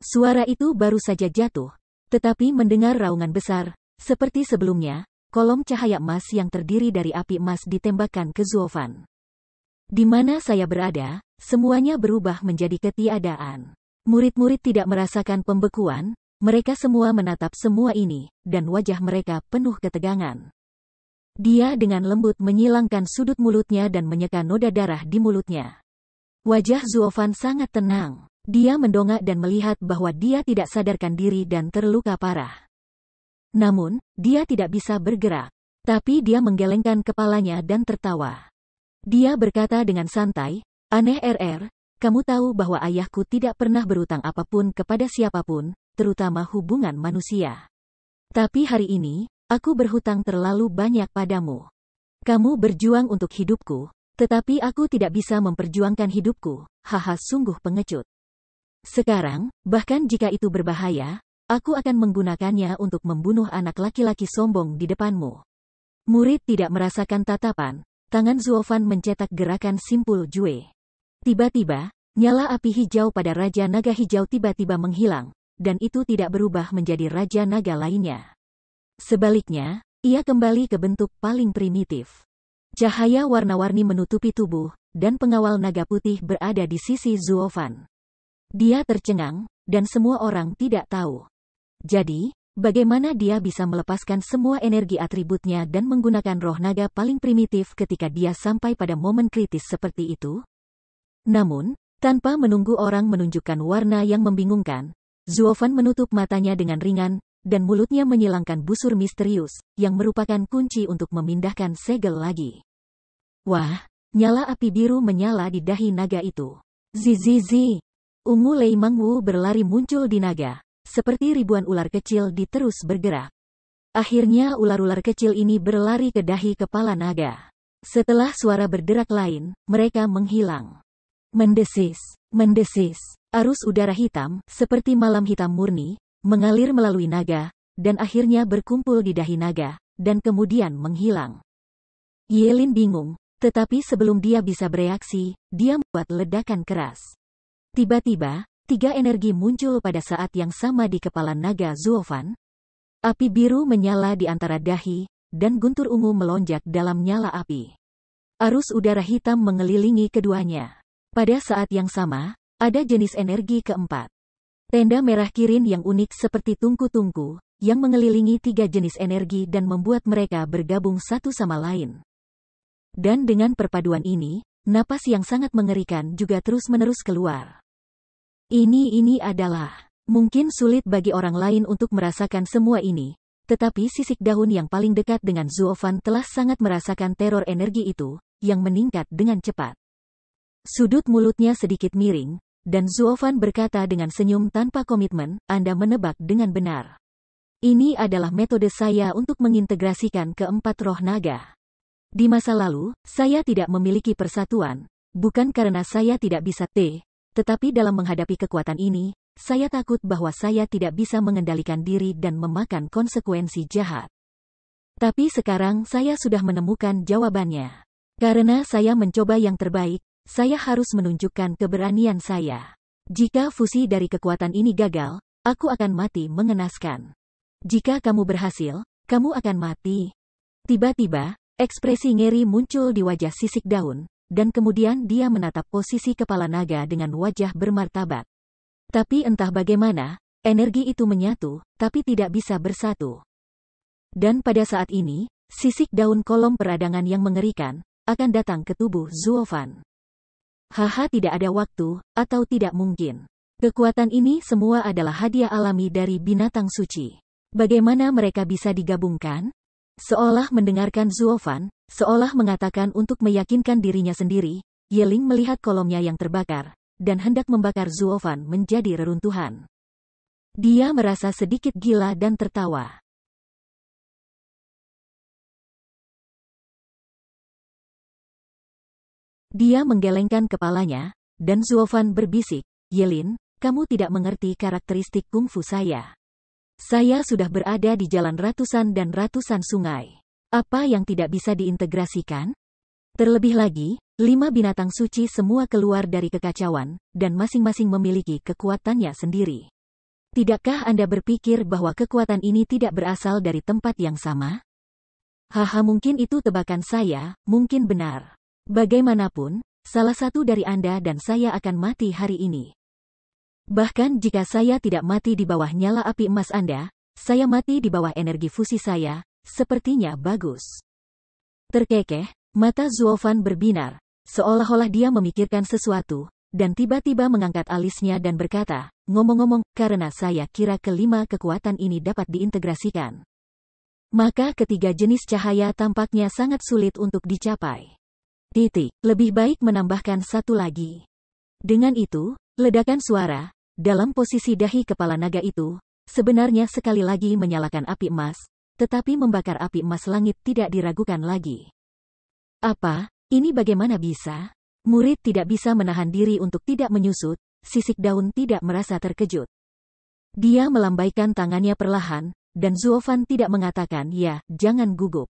Suara itu baru saja jatuh, tetapi mendengar raungan besar, seperti sebelumnya, kolom cahaya emas yang terdiri dari api emas ditembakkan ke Zuofan. Di mana saya berada, semuanya berubah menjadi ketiadaan. Murid-murid tidak merasakan pembekuan, mereka semua menatap semua ini, dan wajah mereka penuh ketegangan. Dia dengan lembut menyilangkan sudut mulutnya dan menyeka noda darah di mulutnya. Wajah Zuofan sangat tenang. Dia mendongak dan melihat bahwa dia tidak sadarkan diri dan terluka parah. Namun, dia tidak bisa bergerak. Tapi dia menggelengkan kepalanya dan tertawa. Dia berkata dengan santai, Aneh RR, kamu tahu bahwa ayahku tidak pernah berutang apapun kepada siapapun, terutama hubungan manusia. Tapi hari ini, aku berhutang terlalu banyak padamu. Kamu berjuang untuk hidupku, tetapi aku tidak bisa memperjuangkan hidupku, haha sungguh pengecut. Sekarang, bahkan jika itu berbahaya, aku akan menggunakannya untuk membunuh anak laki-laki sombong di depanmu. Murid tidak merasakan tatapan, Tangan Zuofan mencetak gerakan simpul Jue. Tiba-tiba, nyala api hijau pada Raja Naga Hijau tiba-tiba menghilang, dan itu tidak berubah menjadi Raja Naga lainnya. Sebaliknya, ia kembali ke bentuk paling primitif. Cahaya warna-warni menutupi tubuh, dan pengawal naga putih berada di sisi Zuofan. Dia tercengang, dan semua orang tidak tahu. Jadi, bagaimana dia bisa melepaskan semua energi atributnya dan menggunakan roh naga paling primitif ketika dia sampai pada momen kritis seperti itu? Namun, tanpa menunggu orang menunjukkan warna yang membingungkan, Zuofan menutup matanya dengan ringan, dan mulutnya menyilangkan busur misterius, yang merupakan kunci untuk memindahkan segel lagi. Wah, nyala api biru menyala di dahi naga itu. Zizizi, ungu Lei mangwu berlari muncul di naga, seperti ribuan ular kecil diterus bergerak. Akhirnya ular-ular kecil ini berlari ke dahi kepala naga. Setelah suara berderak lain, mereka menghilang. Mendesis, mendesis, arus udara hitam, seperti malam hitam murni, mengalir melalui naga, dan akhirnya berkumpul di dahi naga, dan kemudian menghilang. Yelin bingung, tetapi sebelum dia bisa bereaksi, dia membuat ledakan keras. Tiba-tiba, Tiga energi muncul pada saat yang sama di kepala naga Zuofan. Api biru menyala di antara dahi, dan guntur ungu melonjak dalam nyala api. Arus udara hitam mengelilingi keduanya. Pada saat yang sama, ada jenis energi keempat. Tenda merah kirin yang unik seperti tungku-tungku, yang mengelilingi tiga jenis energi dan membuat mereka bergabung satu sama lain. Dan dengan perpaduan ini, napas yang sangat mengerikan juga terus-menerus keluar. Ini ini adalah. Mungkin sulit bagi orang lain untuk merasakan semua ini. Tetapi sisik daun yang paling dekat dengan Zuofan telah sangat merasakan teror energi itu, yang meningkat dengan cepat. Sudut mulutnya sedikit miring, dan Zuofan berkata dengan senyum tanpa komitmen, Anda menebak dengan benar. Ini adalah metode saya untuk mengintegrasikan keempat roh naga. Di masa lalu, saya tidak memiliki persatuan, bukan karena saya tidak bisa teh." Tetapi dalam menghadapi kekuatan ini, saya takut bahwa saya tidak bisa mengendalikan diri dan memakan konsekuensi jahat. Tapi sekarang saya sudah menemukan jawabannya. Karena saya mencoba yang terbaik, saya harus menunjukkan keberanian saya. Jika fusi dari kekuatan ini gagal, aku akan mati mengenaskan. Jika kamu berhasil, kamu akan mati. Tiba-tiba, ekspresi ngeri muncul di wajah sisik daun, dan kemudian dia menatap posisi kepala naga dengan wajah bermartabat. Tapi entah bagaimana, energi itu menyatu, tapi tidak bisa bersatu. Dan pada saat ini, sisik daun kolom peradangan yang mengerikan, akan datang ke tubuh Zuofan. Haha tidak ada waktu, atau tidak mungkin. Kekuatan ini semua adalah hadiah alami dari binatang suci. Bagaimana mereka bisa digabungkan? Seolah mendengarkan Zuofan, seolah mengatakan untuk meyakinkan dirinya sendiri, Yeling melihat kolomnya yang terbakar, dan hendak membakar Zuofan menjadi reruntuhan. Dia merasa sedikit gila dan tertawa. Dia menggelengkan kepalanya, dan Zuofan berbisik, Yelin, kamu tidak mengerti karakteristik kungfu saya. Saya sudah berada di jalan ratusan dan ratusan sungai. Apa yang tidak bisa diintegrasikan? Terlebih lagi, lima binatang suci semua keluar dari kekacauan, dan masing-masing memiliki kekuatannya sendiri. Tidakkah Anda berpikir bahwa kekuatan ini tidak berasal dari tempat yang sama? Haha mungkin itu tebakan saya, mungkin benar. Bagaimanapun, salah satu dari Anda dan saya akan mati hari ini. Bahkan jika saya tidak mati di bawah nyala api emas Anda, saya mati di bawah energi fusi saya, sepertinya bagus. Terkekeh, mata Zuofan berbinar, seolah-olah dia memikirkan sesuatu, dan tiba-tiba mengangkat alisnya dan berkata, ngomong-ngomong, karena saya kira kelima kekuatan ini dapat diintegrasikan. Maka ketiga jenis cahaya tampaknya sangat sulit untuk dicapai. Titik, lebih baik menambahkan satu lagi. Dengan itu, ledakan suara, dalam posisi dahi kepala naga itu, sebenarnya sekali lagi menyalakan api emas, tetapi membakar api emas langit tidak diragukan lagi. Apa, ini bagaimana bisa? Murid tidak bisa menahan diri untuk tidak menyusut, sisik daun tidak merasa terkejut. Dia melambaikan tangannya perlahan, dan Zuofan tidak mengatakan, ya, jangan gugup.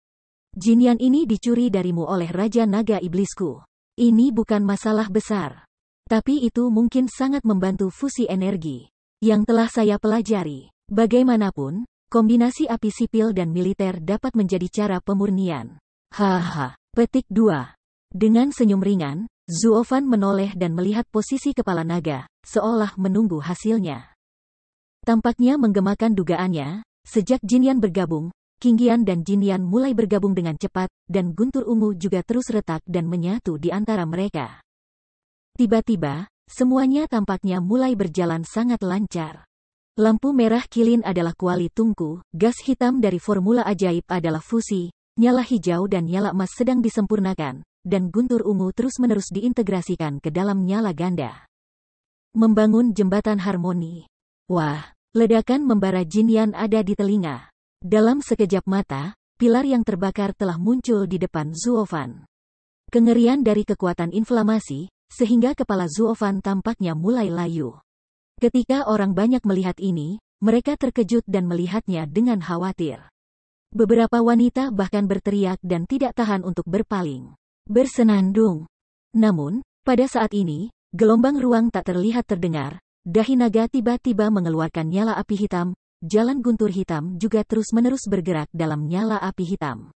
Jinian ini dicuri darimu oleh Raja Naga Iblisku. Ini bukan masalah besar. Tapi itu mungkin sangat membantu fusi energi yang telah saya pelajari. Bagaimanapun, kombinasi api sipil dan militer dapat menjadi cara pemurnian. Haha. Petik 2. Dengan senyum ringan, Zuofan menoleh dan melihat posisi kepala naga, seolah menunggu hasilnya. Tampaknya menggemakan dugaannya, sejak Jinian bergabung, Kingian dan Jinian mulai bergabung dengan cepat, dan guntur ungu juga terus retak dan menyatu di antara mereka. Tiba-tiba, semuanya tampaknya mulai berjalan sangat lancar. Lampu merah kilin adalah kuali tungku, gas hitam dari formula ajaib adalah fusi, nyala hijau dan nyala emas sedang disempurnakan, dan guntur ungu terus-menerus diintegrasikan ke dalam nyala ganda. Membangun jembatan harmoni. Wah, ledakan membara jinian ada di telinga. Dalam sekejap mata, pilar yang terbakar telah muncul di depan Zuofan. Kengerian dari kekuatan inflamasi, sehingga kepala Zuofan tampaknya mulai layu. Ketika orang banyak melihat ini, mereka terkejut dan melihatnya dengan khawatir. Beberapa wanita bahkan berteriak dan tidak tahan untuk berpaling. Bersenandung. Namun, pada saat ini, gelombang ruang tak terlihat terdengar, Dahi Naga tiba-tiba mengeluarkan nyala api hitam, jalan guntur hitam juga terus-menerus bergerak dalam nyala api hitam.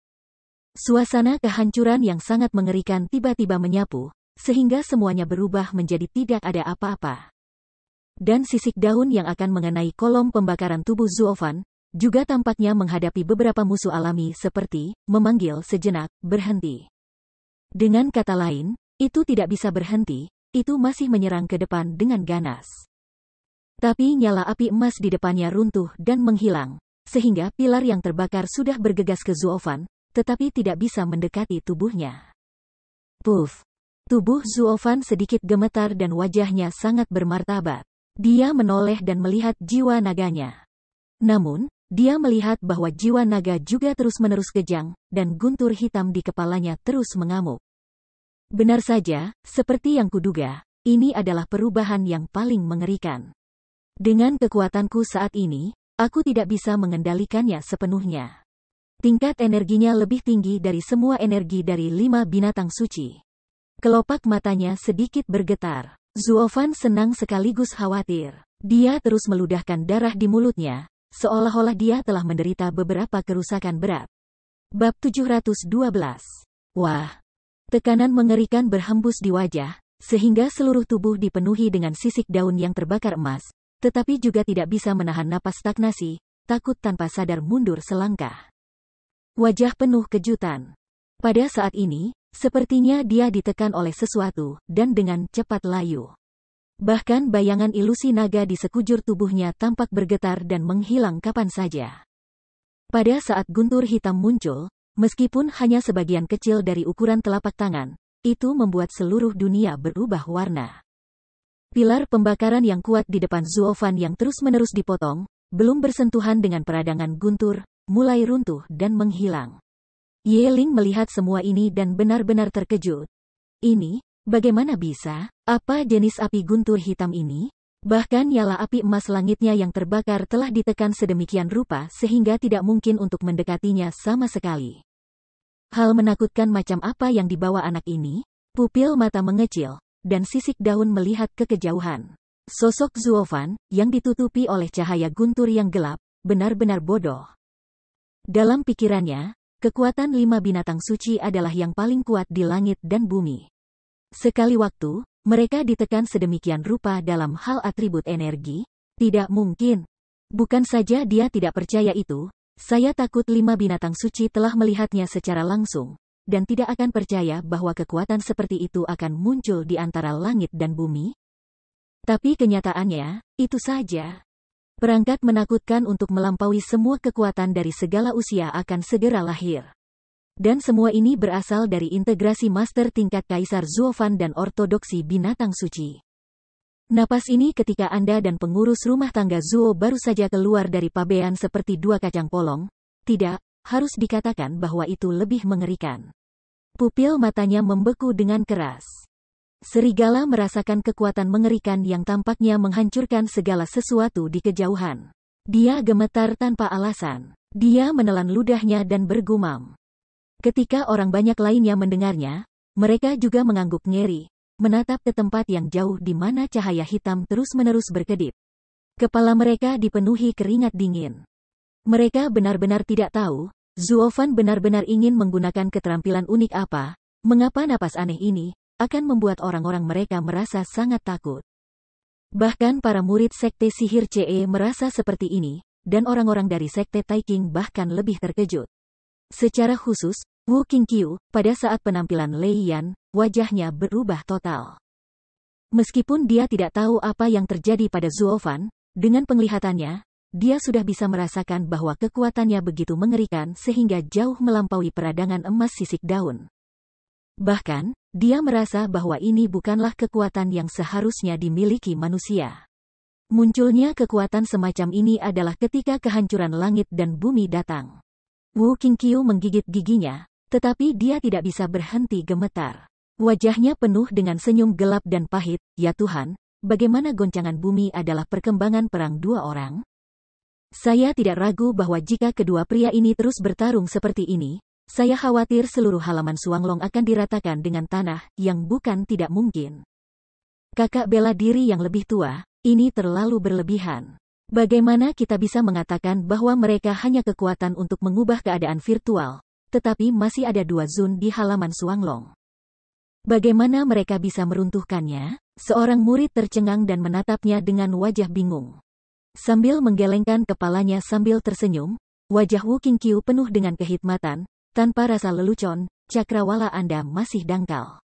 Suasana kehancuran yang sangat mengerikan tiba-tiba menyapu, sehingga semuanya berubah menjadi tidak ada apa-apa. Dan sisik daun yang akan mengenai kolom pembakaran tubuh Zuofan, juga tampaknya menghadapi beberapa musuh alami seperti, memanggil sejenak, berhenti. Dengan kata lain, itu tidak bisa berhenti, itu masih menyerang ke depan dengan ganas. Tapi nyala api emas di depannya runtuh dan menghilang, sehingga pilar yang terbakar sudah bergegas ke Zuofan, tetapi tidak bisa mendekati tubuhnya. Puff, Tubuh Zuofan sedikit gemetar dan wajahnya sangat bermartabat. Dia menoleh dan melihat jiwa naganya. Namun, dia melihat bahwa jiwa naga juga terus-menerus kejang, dan guntur hitam di kepalanya terus mengamuk. Benar saja, seperti yang kuduga, ini adalah perubahan yang paling mengerikan. Dengan kekuatanku saat ini, aku tidak bisa mengendalikannya sepenuhnya. Tingkat energinya lebih tinggi dari semua energi dari lima binatang suci. Kelopak matanya sedikit bergetar. Zuofan senang sekaligus khawatir. Dia terus meludahkan darah di mulutnya, seolah-olah dia telah menderita beberapa kerusakan berat. Bab 712 Wah! Tekanan mengerikan berhembus di wajah, sehingga seluruh tubuh dipenuhi dengan sisik daun yang terbakar emas, tetapi juga tidak bisa menahan napas stagnasi, takut tanpa sadar mundur selangkah. Wajah penuh kejutan. Pada saat ini, Sepertinya dia ditekan oleh sesuatu, dan dengan cepat layu. Bahkan bayangan ilusi naga di sekujur tubuhnya tampak bergetar dan menghilang kapan saja. Pada saat guntur hitam muncul, meskipun hanya sebagian kecil dari ukuran telapak tangan, itu membuat seluruh dunia berubah warna. Pilar pembakaran yang kuat di depan Zuofan yang terus-menerus dipotong, belum bersentuhan dengan peradangan guntur, mulai runtuh dan menghilang. Yeling melihat semua ini dan benar-benar terkejut. Ini, bagaimana bisa? Apa jenis api guntur hitam ini? Bahkan nyala api emas langitnya yang terbakar telah ditekan sedemikian rupa sehingga tidak mungkin untuk mendekatinya sama sekali. Hal menakutkan macam apa yang dibawa anak ini? Pupil mata mengecil, dan sisik daun melihat kekejauhan. Sosok Zuofan, yang ditutupi oleh cahaya guntur yang gelap, benar-benar bodoh. Dalam pikirannya, Kekuatan lima binatang suci adalah yang paling kuat di langit dan bumi. Sekali waktu, mereka ditekan sedemikian rupa dalam hal atribut energi, tidak mungkin. Bukan saja dia tidak percaya itu, saya takut lima binatang suci telah melihatnya secara langsung, dan tidak akan percaya bahwa kekuatan seperti itu akan muncul di antara langit dan bumi. Tapi kenyataannya, itu saja. Perangkat menakutkan untuk melampaui semua kekuatan dari segala usia akan segera lahir. Dan semua ini berasal dari integrasi master tingkat Kaisar Zuofan dan ortodoksi binatang suci. Napas ini ketika Anda dan pengurus rumah tangga Zuo baru saja keluar dari pabean seperti dua kacang polong, tidak, harus dikatakan bahwa itu lebih mengerikan. Pupil matanya membeku dengan keras. Serigala merasakan kekuatan mengerikan yang tampaknya menghancurkan segala sesuatu di kejauhan. Dia gemetar tanpa alasan. Dia menelan ludahnya dan bergumam. Ketika orang banyak lainnya mendengarnya, mereka juga mengangguk ngeri, menatap ke tempat yang jauh di mana cahaya hitam terus-menerus berkedip. Kepala mereka dipenuhi keringat dingin. Mereka benar-benar tidak tahu, Zuofan benar-benar ingin menggunakan keterampilan unik apa, mengapa napas aneh ini, akan membuat orang-orang mereka merasa sangat takut. Bahkan para murid sekte sihir CE merasa seperti ini, dan orang-orang dari sekte Taiking bahkan lebih terkejut. Secara khusus, Wu Qingqiu, pada saat penampilan Lei Yan, wajahnya berubah total. Meskipun dia tidak tahu apa yang terjadi pada Zuofan, dengan penglihatannya, dia sudah bisa merasakan bahwa kekuatannya begitu mengerikan sehingga jauh melampaui peradangan emas sisik daun. Bahkan, dia merasa bahwa ini bukanlah kekuatan yang seharusnya dimiliki manusia. Munculnya kekuatan semacam ini adalah ketika kehancuran langit dan bumi datang. Wu Qingqiu menggigit giginya, tetapi dia tidak bisa berhenti gemetar. Wajahnya penuh dengan senyum gelap dan pahit, ya Tuhan, bagaimana goncangan bumi adalah perkembangan perang dua orang? Saya tidak ragu bahwa jika kedua pria ini terus bertarung seperti ini, saya khawatir seluruh halaman Suanglong akan diratakan dengan tanah, yang bukan tidak mungkin. Kakak bela diri yang lebih tua, ini terlalu berlebihan. Bagaimana kita bisa mengatakan bahwa mereka hanya kekuatan untuk mengubah keadaan virtual, tetapi masih ada dua zun di halaman Suanglong? Bagaimana mereka bisa meruntuhkannya? Seorang murid tercengang dan menatapnya dengan wajah bingung. Sambil menggelengkan kepalanya sambil tersenyum, wajah Wu Qingqiu penuh dengan kehidmatan, tanpa rasa lelucon, cakrawala Anda masih dangkal.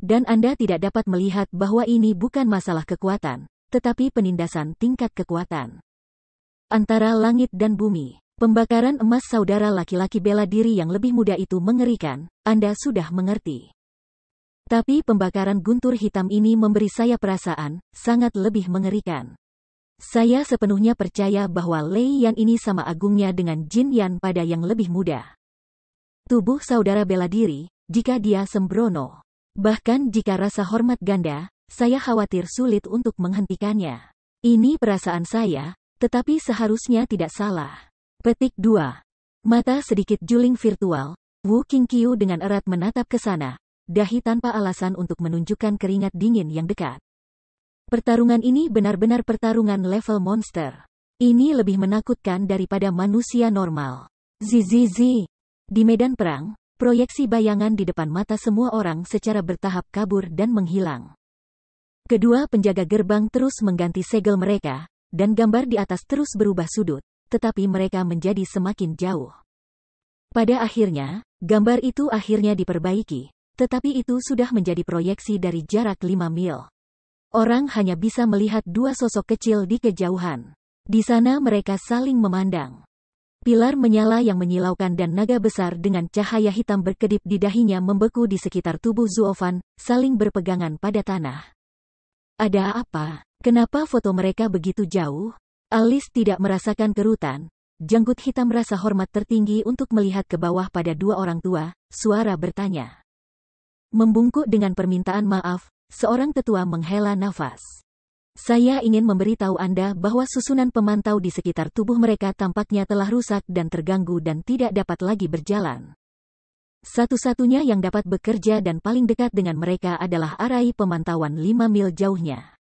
Dan Anda tidak dapat melihat bahwa ini bukan masalah kekuatan, tetapi penindasan tingkat kekuatan. Antara langit dan bumi, pembakaran emas saudara laki-laki bela diri yang lebih muda itu mengerikan, Anda sudah mengerti. Tapi pembakaran guntur hitam ini memberi saya perasaan, sangat lebih mengerikan. Saya sepenuhnya percaya bahwa Lei Yan ini sama agungnya dengan Jin Yan pada yang lebih muda tubuh saudara bela diri jika dia sembrono. Bahkan jika rasa hormat ganda, saya khawatir sulit untuk menghentikannya. Ini perasaan saya, tetapi seharusnya tidak salah. Petik 2. Mata sedikit juling virtual, Wu Qingqiu dengan erat menatap ke sana, dahi tanpa alasan untuk menunjukkan keringat dingin yang dekat. Pertarungan ini benar-benar pertarungan level monster. Ini lebih menakutkan daripada manusia normal. Zizizi, di medan perang, proyeksi bayangan di depan mata semua orang secara bertahap kabur dan menghilang. Kedua penjaga gerbang terus mengganti segel mereka, dan gambar di atas terus berubah sudut, tetapi mereka menjadi semakin jauh. Pada akhirnya, gambar itu akhirnya diperbaiki, tetapi itu sudah menjadi proyeksi dari jarak 5 mil. Orang hanya bisa melihat dua sosok kecil di kejauhan. Di sana mereka saling memandang. Pilar menyala yang menyilaukan dan naga besar dengan cahaya hitam berkedip di dahinya membeku di sekitar tubuh Zuofan, saling berpegangan pada tanah. Ada apa? Kenapa foto mereka begitu jauh? Alis tidak merasakan kerutan. Janggut hitam rasa hormat tertinggi untuk melihat ke bawah pada dua orang tua, suara bertanya. Membungkuk dengan permintaan maaf, seorang tetua menghela nafas. Saya ingin memberitahu Anda bahwa susunan pemantau di sekitar tubuh mereka tampaknya telah rusak dan terganggu dan tidak dapat lagi berjalan. Satu-satunya yang dapat bekerja dan paling dekat dengan mereka adalah arai pemantauan 5 mil jauhnya.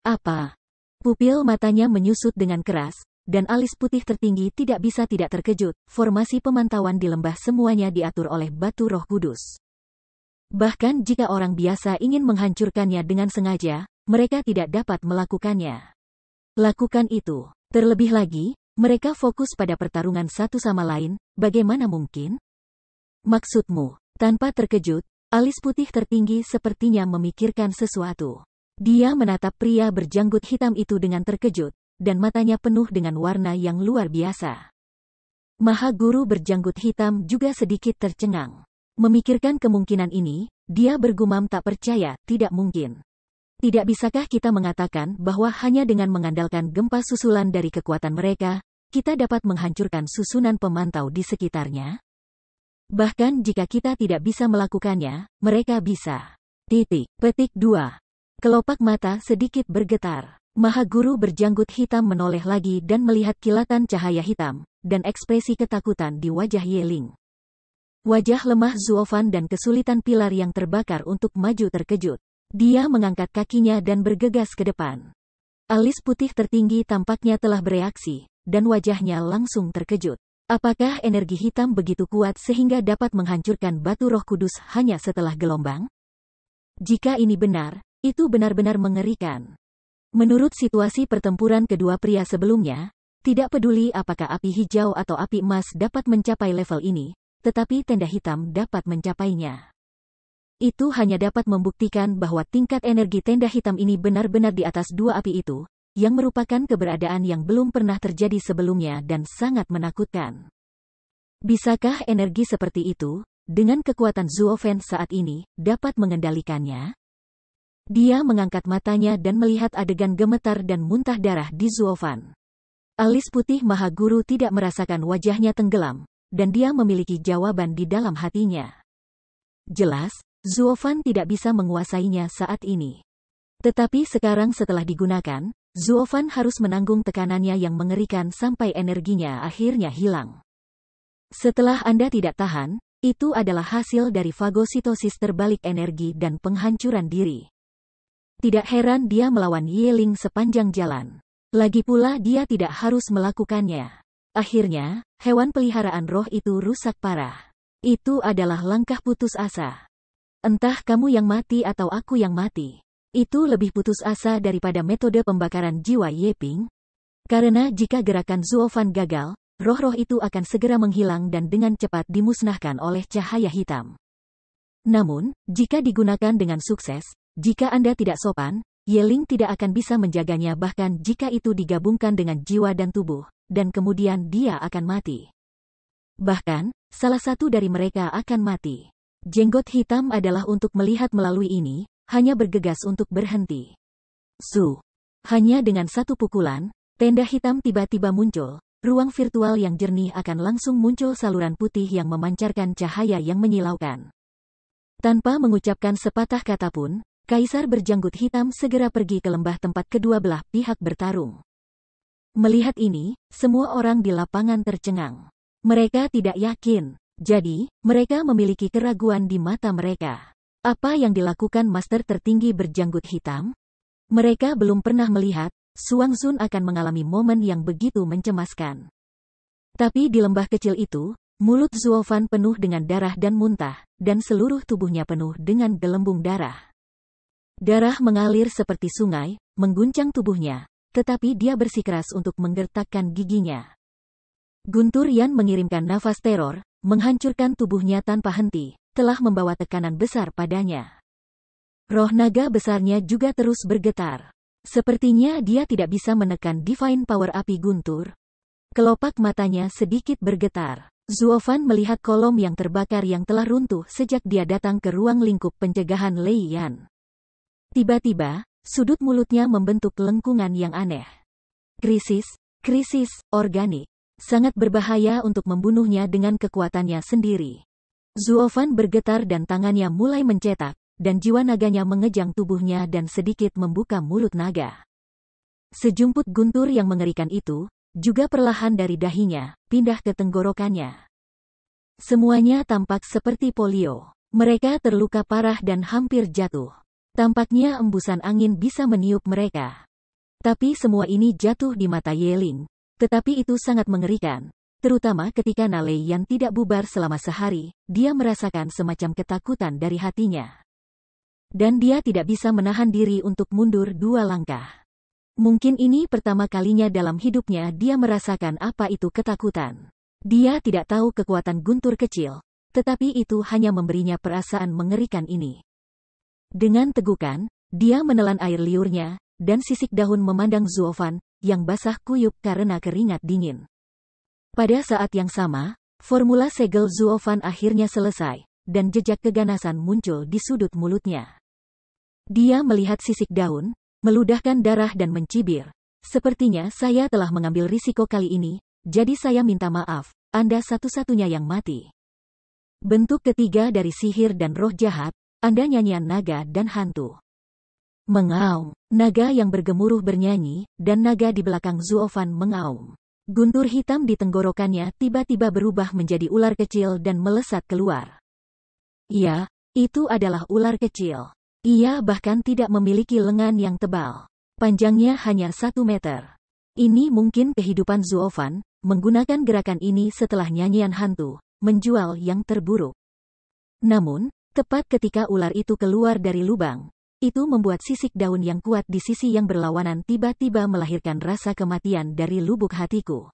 Apa? Pupil matanya menyusut dengan keras, dan alis putih tertinggi tidak bisa tidak terkejut. Formasi pemantauan di lembah semuanya diatur oleh batu roh kudus. Bahkan jika orang biasa ingin menghancurkannya dengan sengaja, mereka tidak dapat melakukannya. Lakukan itu. Terlebih lagi, mereka fokus pada pertarungan satu sama lain, bagaimana mungkin? Maksudmu, tanpa terkejut, alis putih tertinggi sepertinya memikirkan sesuatu. Dia menatap pria berjanggut hitam itu dengan terkejut, dan matanya penuh dengan warna yang luar biasa. Maha Guru berjanggut hitam juga sedikit tercengang. Memikirkan kemungkinan ini, dia bergumam tak percaya, tidak mungkin. Tidak bisakah kita mengatakan bahwa hanya dengan mengandalkan gempa susulan dari kekuatan mereka, kita dapat menghancurkan susunan pemantau di sekitarnya? Bahkan jika kita tidak bisa melakukannya, mereka bisa. Titik. Petik 2. Kelopak mata sedikit bergetar. Maha Guru berjanggut hitam menoleh lagi dan melihat kilatan cahaya hitam, dan ekspresi ketakutan di wajah Yeling. Wajah lemah Zuofan dan kesulitan pilar yang terbakar untuk maju terkejut, dia mengangkat kakinya dan bergegas ke depan. Alis putih tertinggi tampaknya telah bereaksi, dan wajahnya langsung terkejut. Apakah energi hitam begitu kuat sehingga dapat menghancurkan batu roh kudus hanya setelah gelombang? Jika ini benar, itu benar-benar mengerikan. Menurut situasi pertempuran kedua pria sebelumnya, tidak peduli apakah api hijau atau api emas dapat mencapai level ini, tetapi tenda hitam dapat mencapainya. Itu hanya dapat membuktikan bahwa tingkat energi tenda hitam ini benar-benar di atas dua api itu, yang merupakan keberadaan yang belum pernah terjadi sebelumnya dan sangat menakutkan. Bisakah energi seperti itu, dengan kekuatan Zuofen saat ini, dapat mengendalikannya? Dia mengangkat matanya dan melihat adegan gemetar dan muntah darah di Zuofan. Alis putih Maha Guru tidak merasakan wajahnya tenggelam, dan dia memiliki jawaban di dalam hatinya. Jelas, Zuofan tidak bisa menguasainya saat ini. Tetapi sekarang setelah digunakan, Zuofan harus menanggung tekanannya yang mengerikan sampai energinya akhirnya hilang. Setelah Anda tidak tahan, itu adalah hasil dari fagositosis terbalik energi dan penghancuran diri. Tidak heran dia melawan Yeling sepanjang jalan. Lagi pula dia tidak harus melakukannya. Akhirnya, hewan peliharaan roh itu rusak parah. Itu adalah langkah putus asa. Entah kamu yang mati atau aku yang mati. Itu lebih putus asa daripada metode pembakaran jiwa Yeping. Karena jika gerakan Zuofan gagal, roh-roh itu akan segera menghilang dan dengan cepat dimusnahkan oleh cahaya hitam. Namun, jika digunakan dengan sukses, jika Anda tidak sopan, Yeling tidak akan bisa menjaganya bahkan jika itu digabungkan dengan jiwa dan tubuh, dan kemudian dia akan mati. Bahkan, salah satu dari mereka akan mati. Jenggot hitam adalah untuk melihat melalui ini, hanya bergegas untuk berhenti. Su. Hanya dengan satu pukulan, tenda hitam tiba-tiba muncul, ruang virtual yang jernih akan langsung muncul saluran putih yang memancarkan cahaya yang menyilaukan. Tanpa mengucapkan sepatah kata pun, Kaisar berjanggut hitam segera pergi ke lembah tempat kedua belah pihak bertarung. Melihat ini, semua orang di lapangan tercengang. Mereka tidak yakin jadi, mereka memiliki keraguan di mata mereka. Apa yang dilakukan master tertinggi berjanggut hitam? Mereka belum pernah melihat, Suang Sun akan mengalami momen yang begitu mencemaskan. Tapi di lembah kecil itu, mulut Zuofan penuh dengan darah dan muntah, dan seluruh tubuhnya penuh dengan gelembung darah. Darah mengalir seperti sungai, mengguncang tubuhnya, tetapi dia bersikeras untuk menggertakkan giginya. Guntur Yan mengirimkan nafas teror, menghancurkan tubuhnya tanpa henti, telah membawa tekanan besar padanya. Roh naga besarnya juga terus bergetar. Sepertinya dia tidak bisa menekan divine power api guntur. Kelopak matanya sedikit bergetar. Zuofan melihat kolom yang terbakar yang telah runtuh sejak dia datang ke ruang lingkup pencegahan Lei Tiba-tiba, sudut mulutnya membentuk lengkungan yang aneh. Krisis, krisis, organik sangat berbahaya untuk membunuhnya dengan kekuatannya sendiri. Zuofan bergetar dan tangannya mulai mencetak, dan jiwa naganya mengejang tubuhnya dan sedikit membuka mulut naga. Sejumput guntur yang mengerikan itu, juga perlahan dari dahinya, pindah ke tenggorokannya. Semuanya tampak seperti polio. Mereka terluka parah dan hampir jatuh. Tampaknya embusan angin bisa meniup mereka. Tapi semua ini jatuh di mata Yeling, tetapi itu sangat mengerikan. Terutama ketika Nale yang tidak bubar selama sehari, dia merasakan semacam ketakutan dari hatinya. Dan dia tidak bisa menahan diri untuk mundur dua langkah. Mungkin ini pertama kalinya dalam hidupnya dia merasakan apa itu ketakutan. Dia tidak tahu kekuatan guntur kecil, tetapi itu hanya memberinya perasaan mengerikan ini. Dengan tegukan, dia menelan air liurnya, dan sisik daun memandang Zuofan, yang basah kuyup karena keringat dingin. Pada saat yang sama, formula segel Zuofan akhirnya selesai, dan jejak keganasan muncul di sudut mulutnya. Dia melihat sisik daun, meludahkan darah dan mencibir. Sepertinya saya telah mengambil risiko kali ini, jadi saya minta maaf, Anda satu-satunya yang mati. Bentuk ketiga dari sihir dan roh jahat, Anda nyanyian naga dan hantu. Mengaum. Naga yang bergemuruh bernyanyi, dan naga di belakang Zuofan mengaum. Guntur hitam di tenggorokannya tiba-tiba berubah menjadi ular kecil dan melesat keluar. Ya, itu adalah ular kecil. Ia bahkan tidak memiliki lengan yang tebal. Panjangnya hanya satu meter. Ini mungkin kehidupan Zuofan, menggunakan gerakan ini setelah nyanyian hantu, menjual yang terburuk. Namun, tepat ketika ular itu keluar dari lubang, itu membuat sisik daun yang kuat di sisi yang berlawanan tiba-tiba melahirkan rasa kematian dari lubuk hatiku.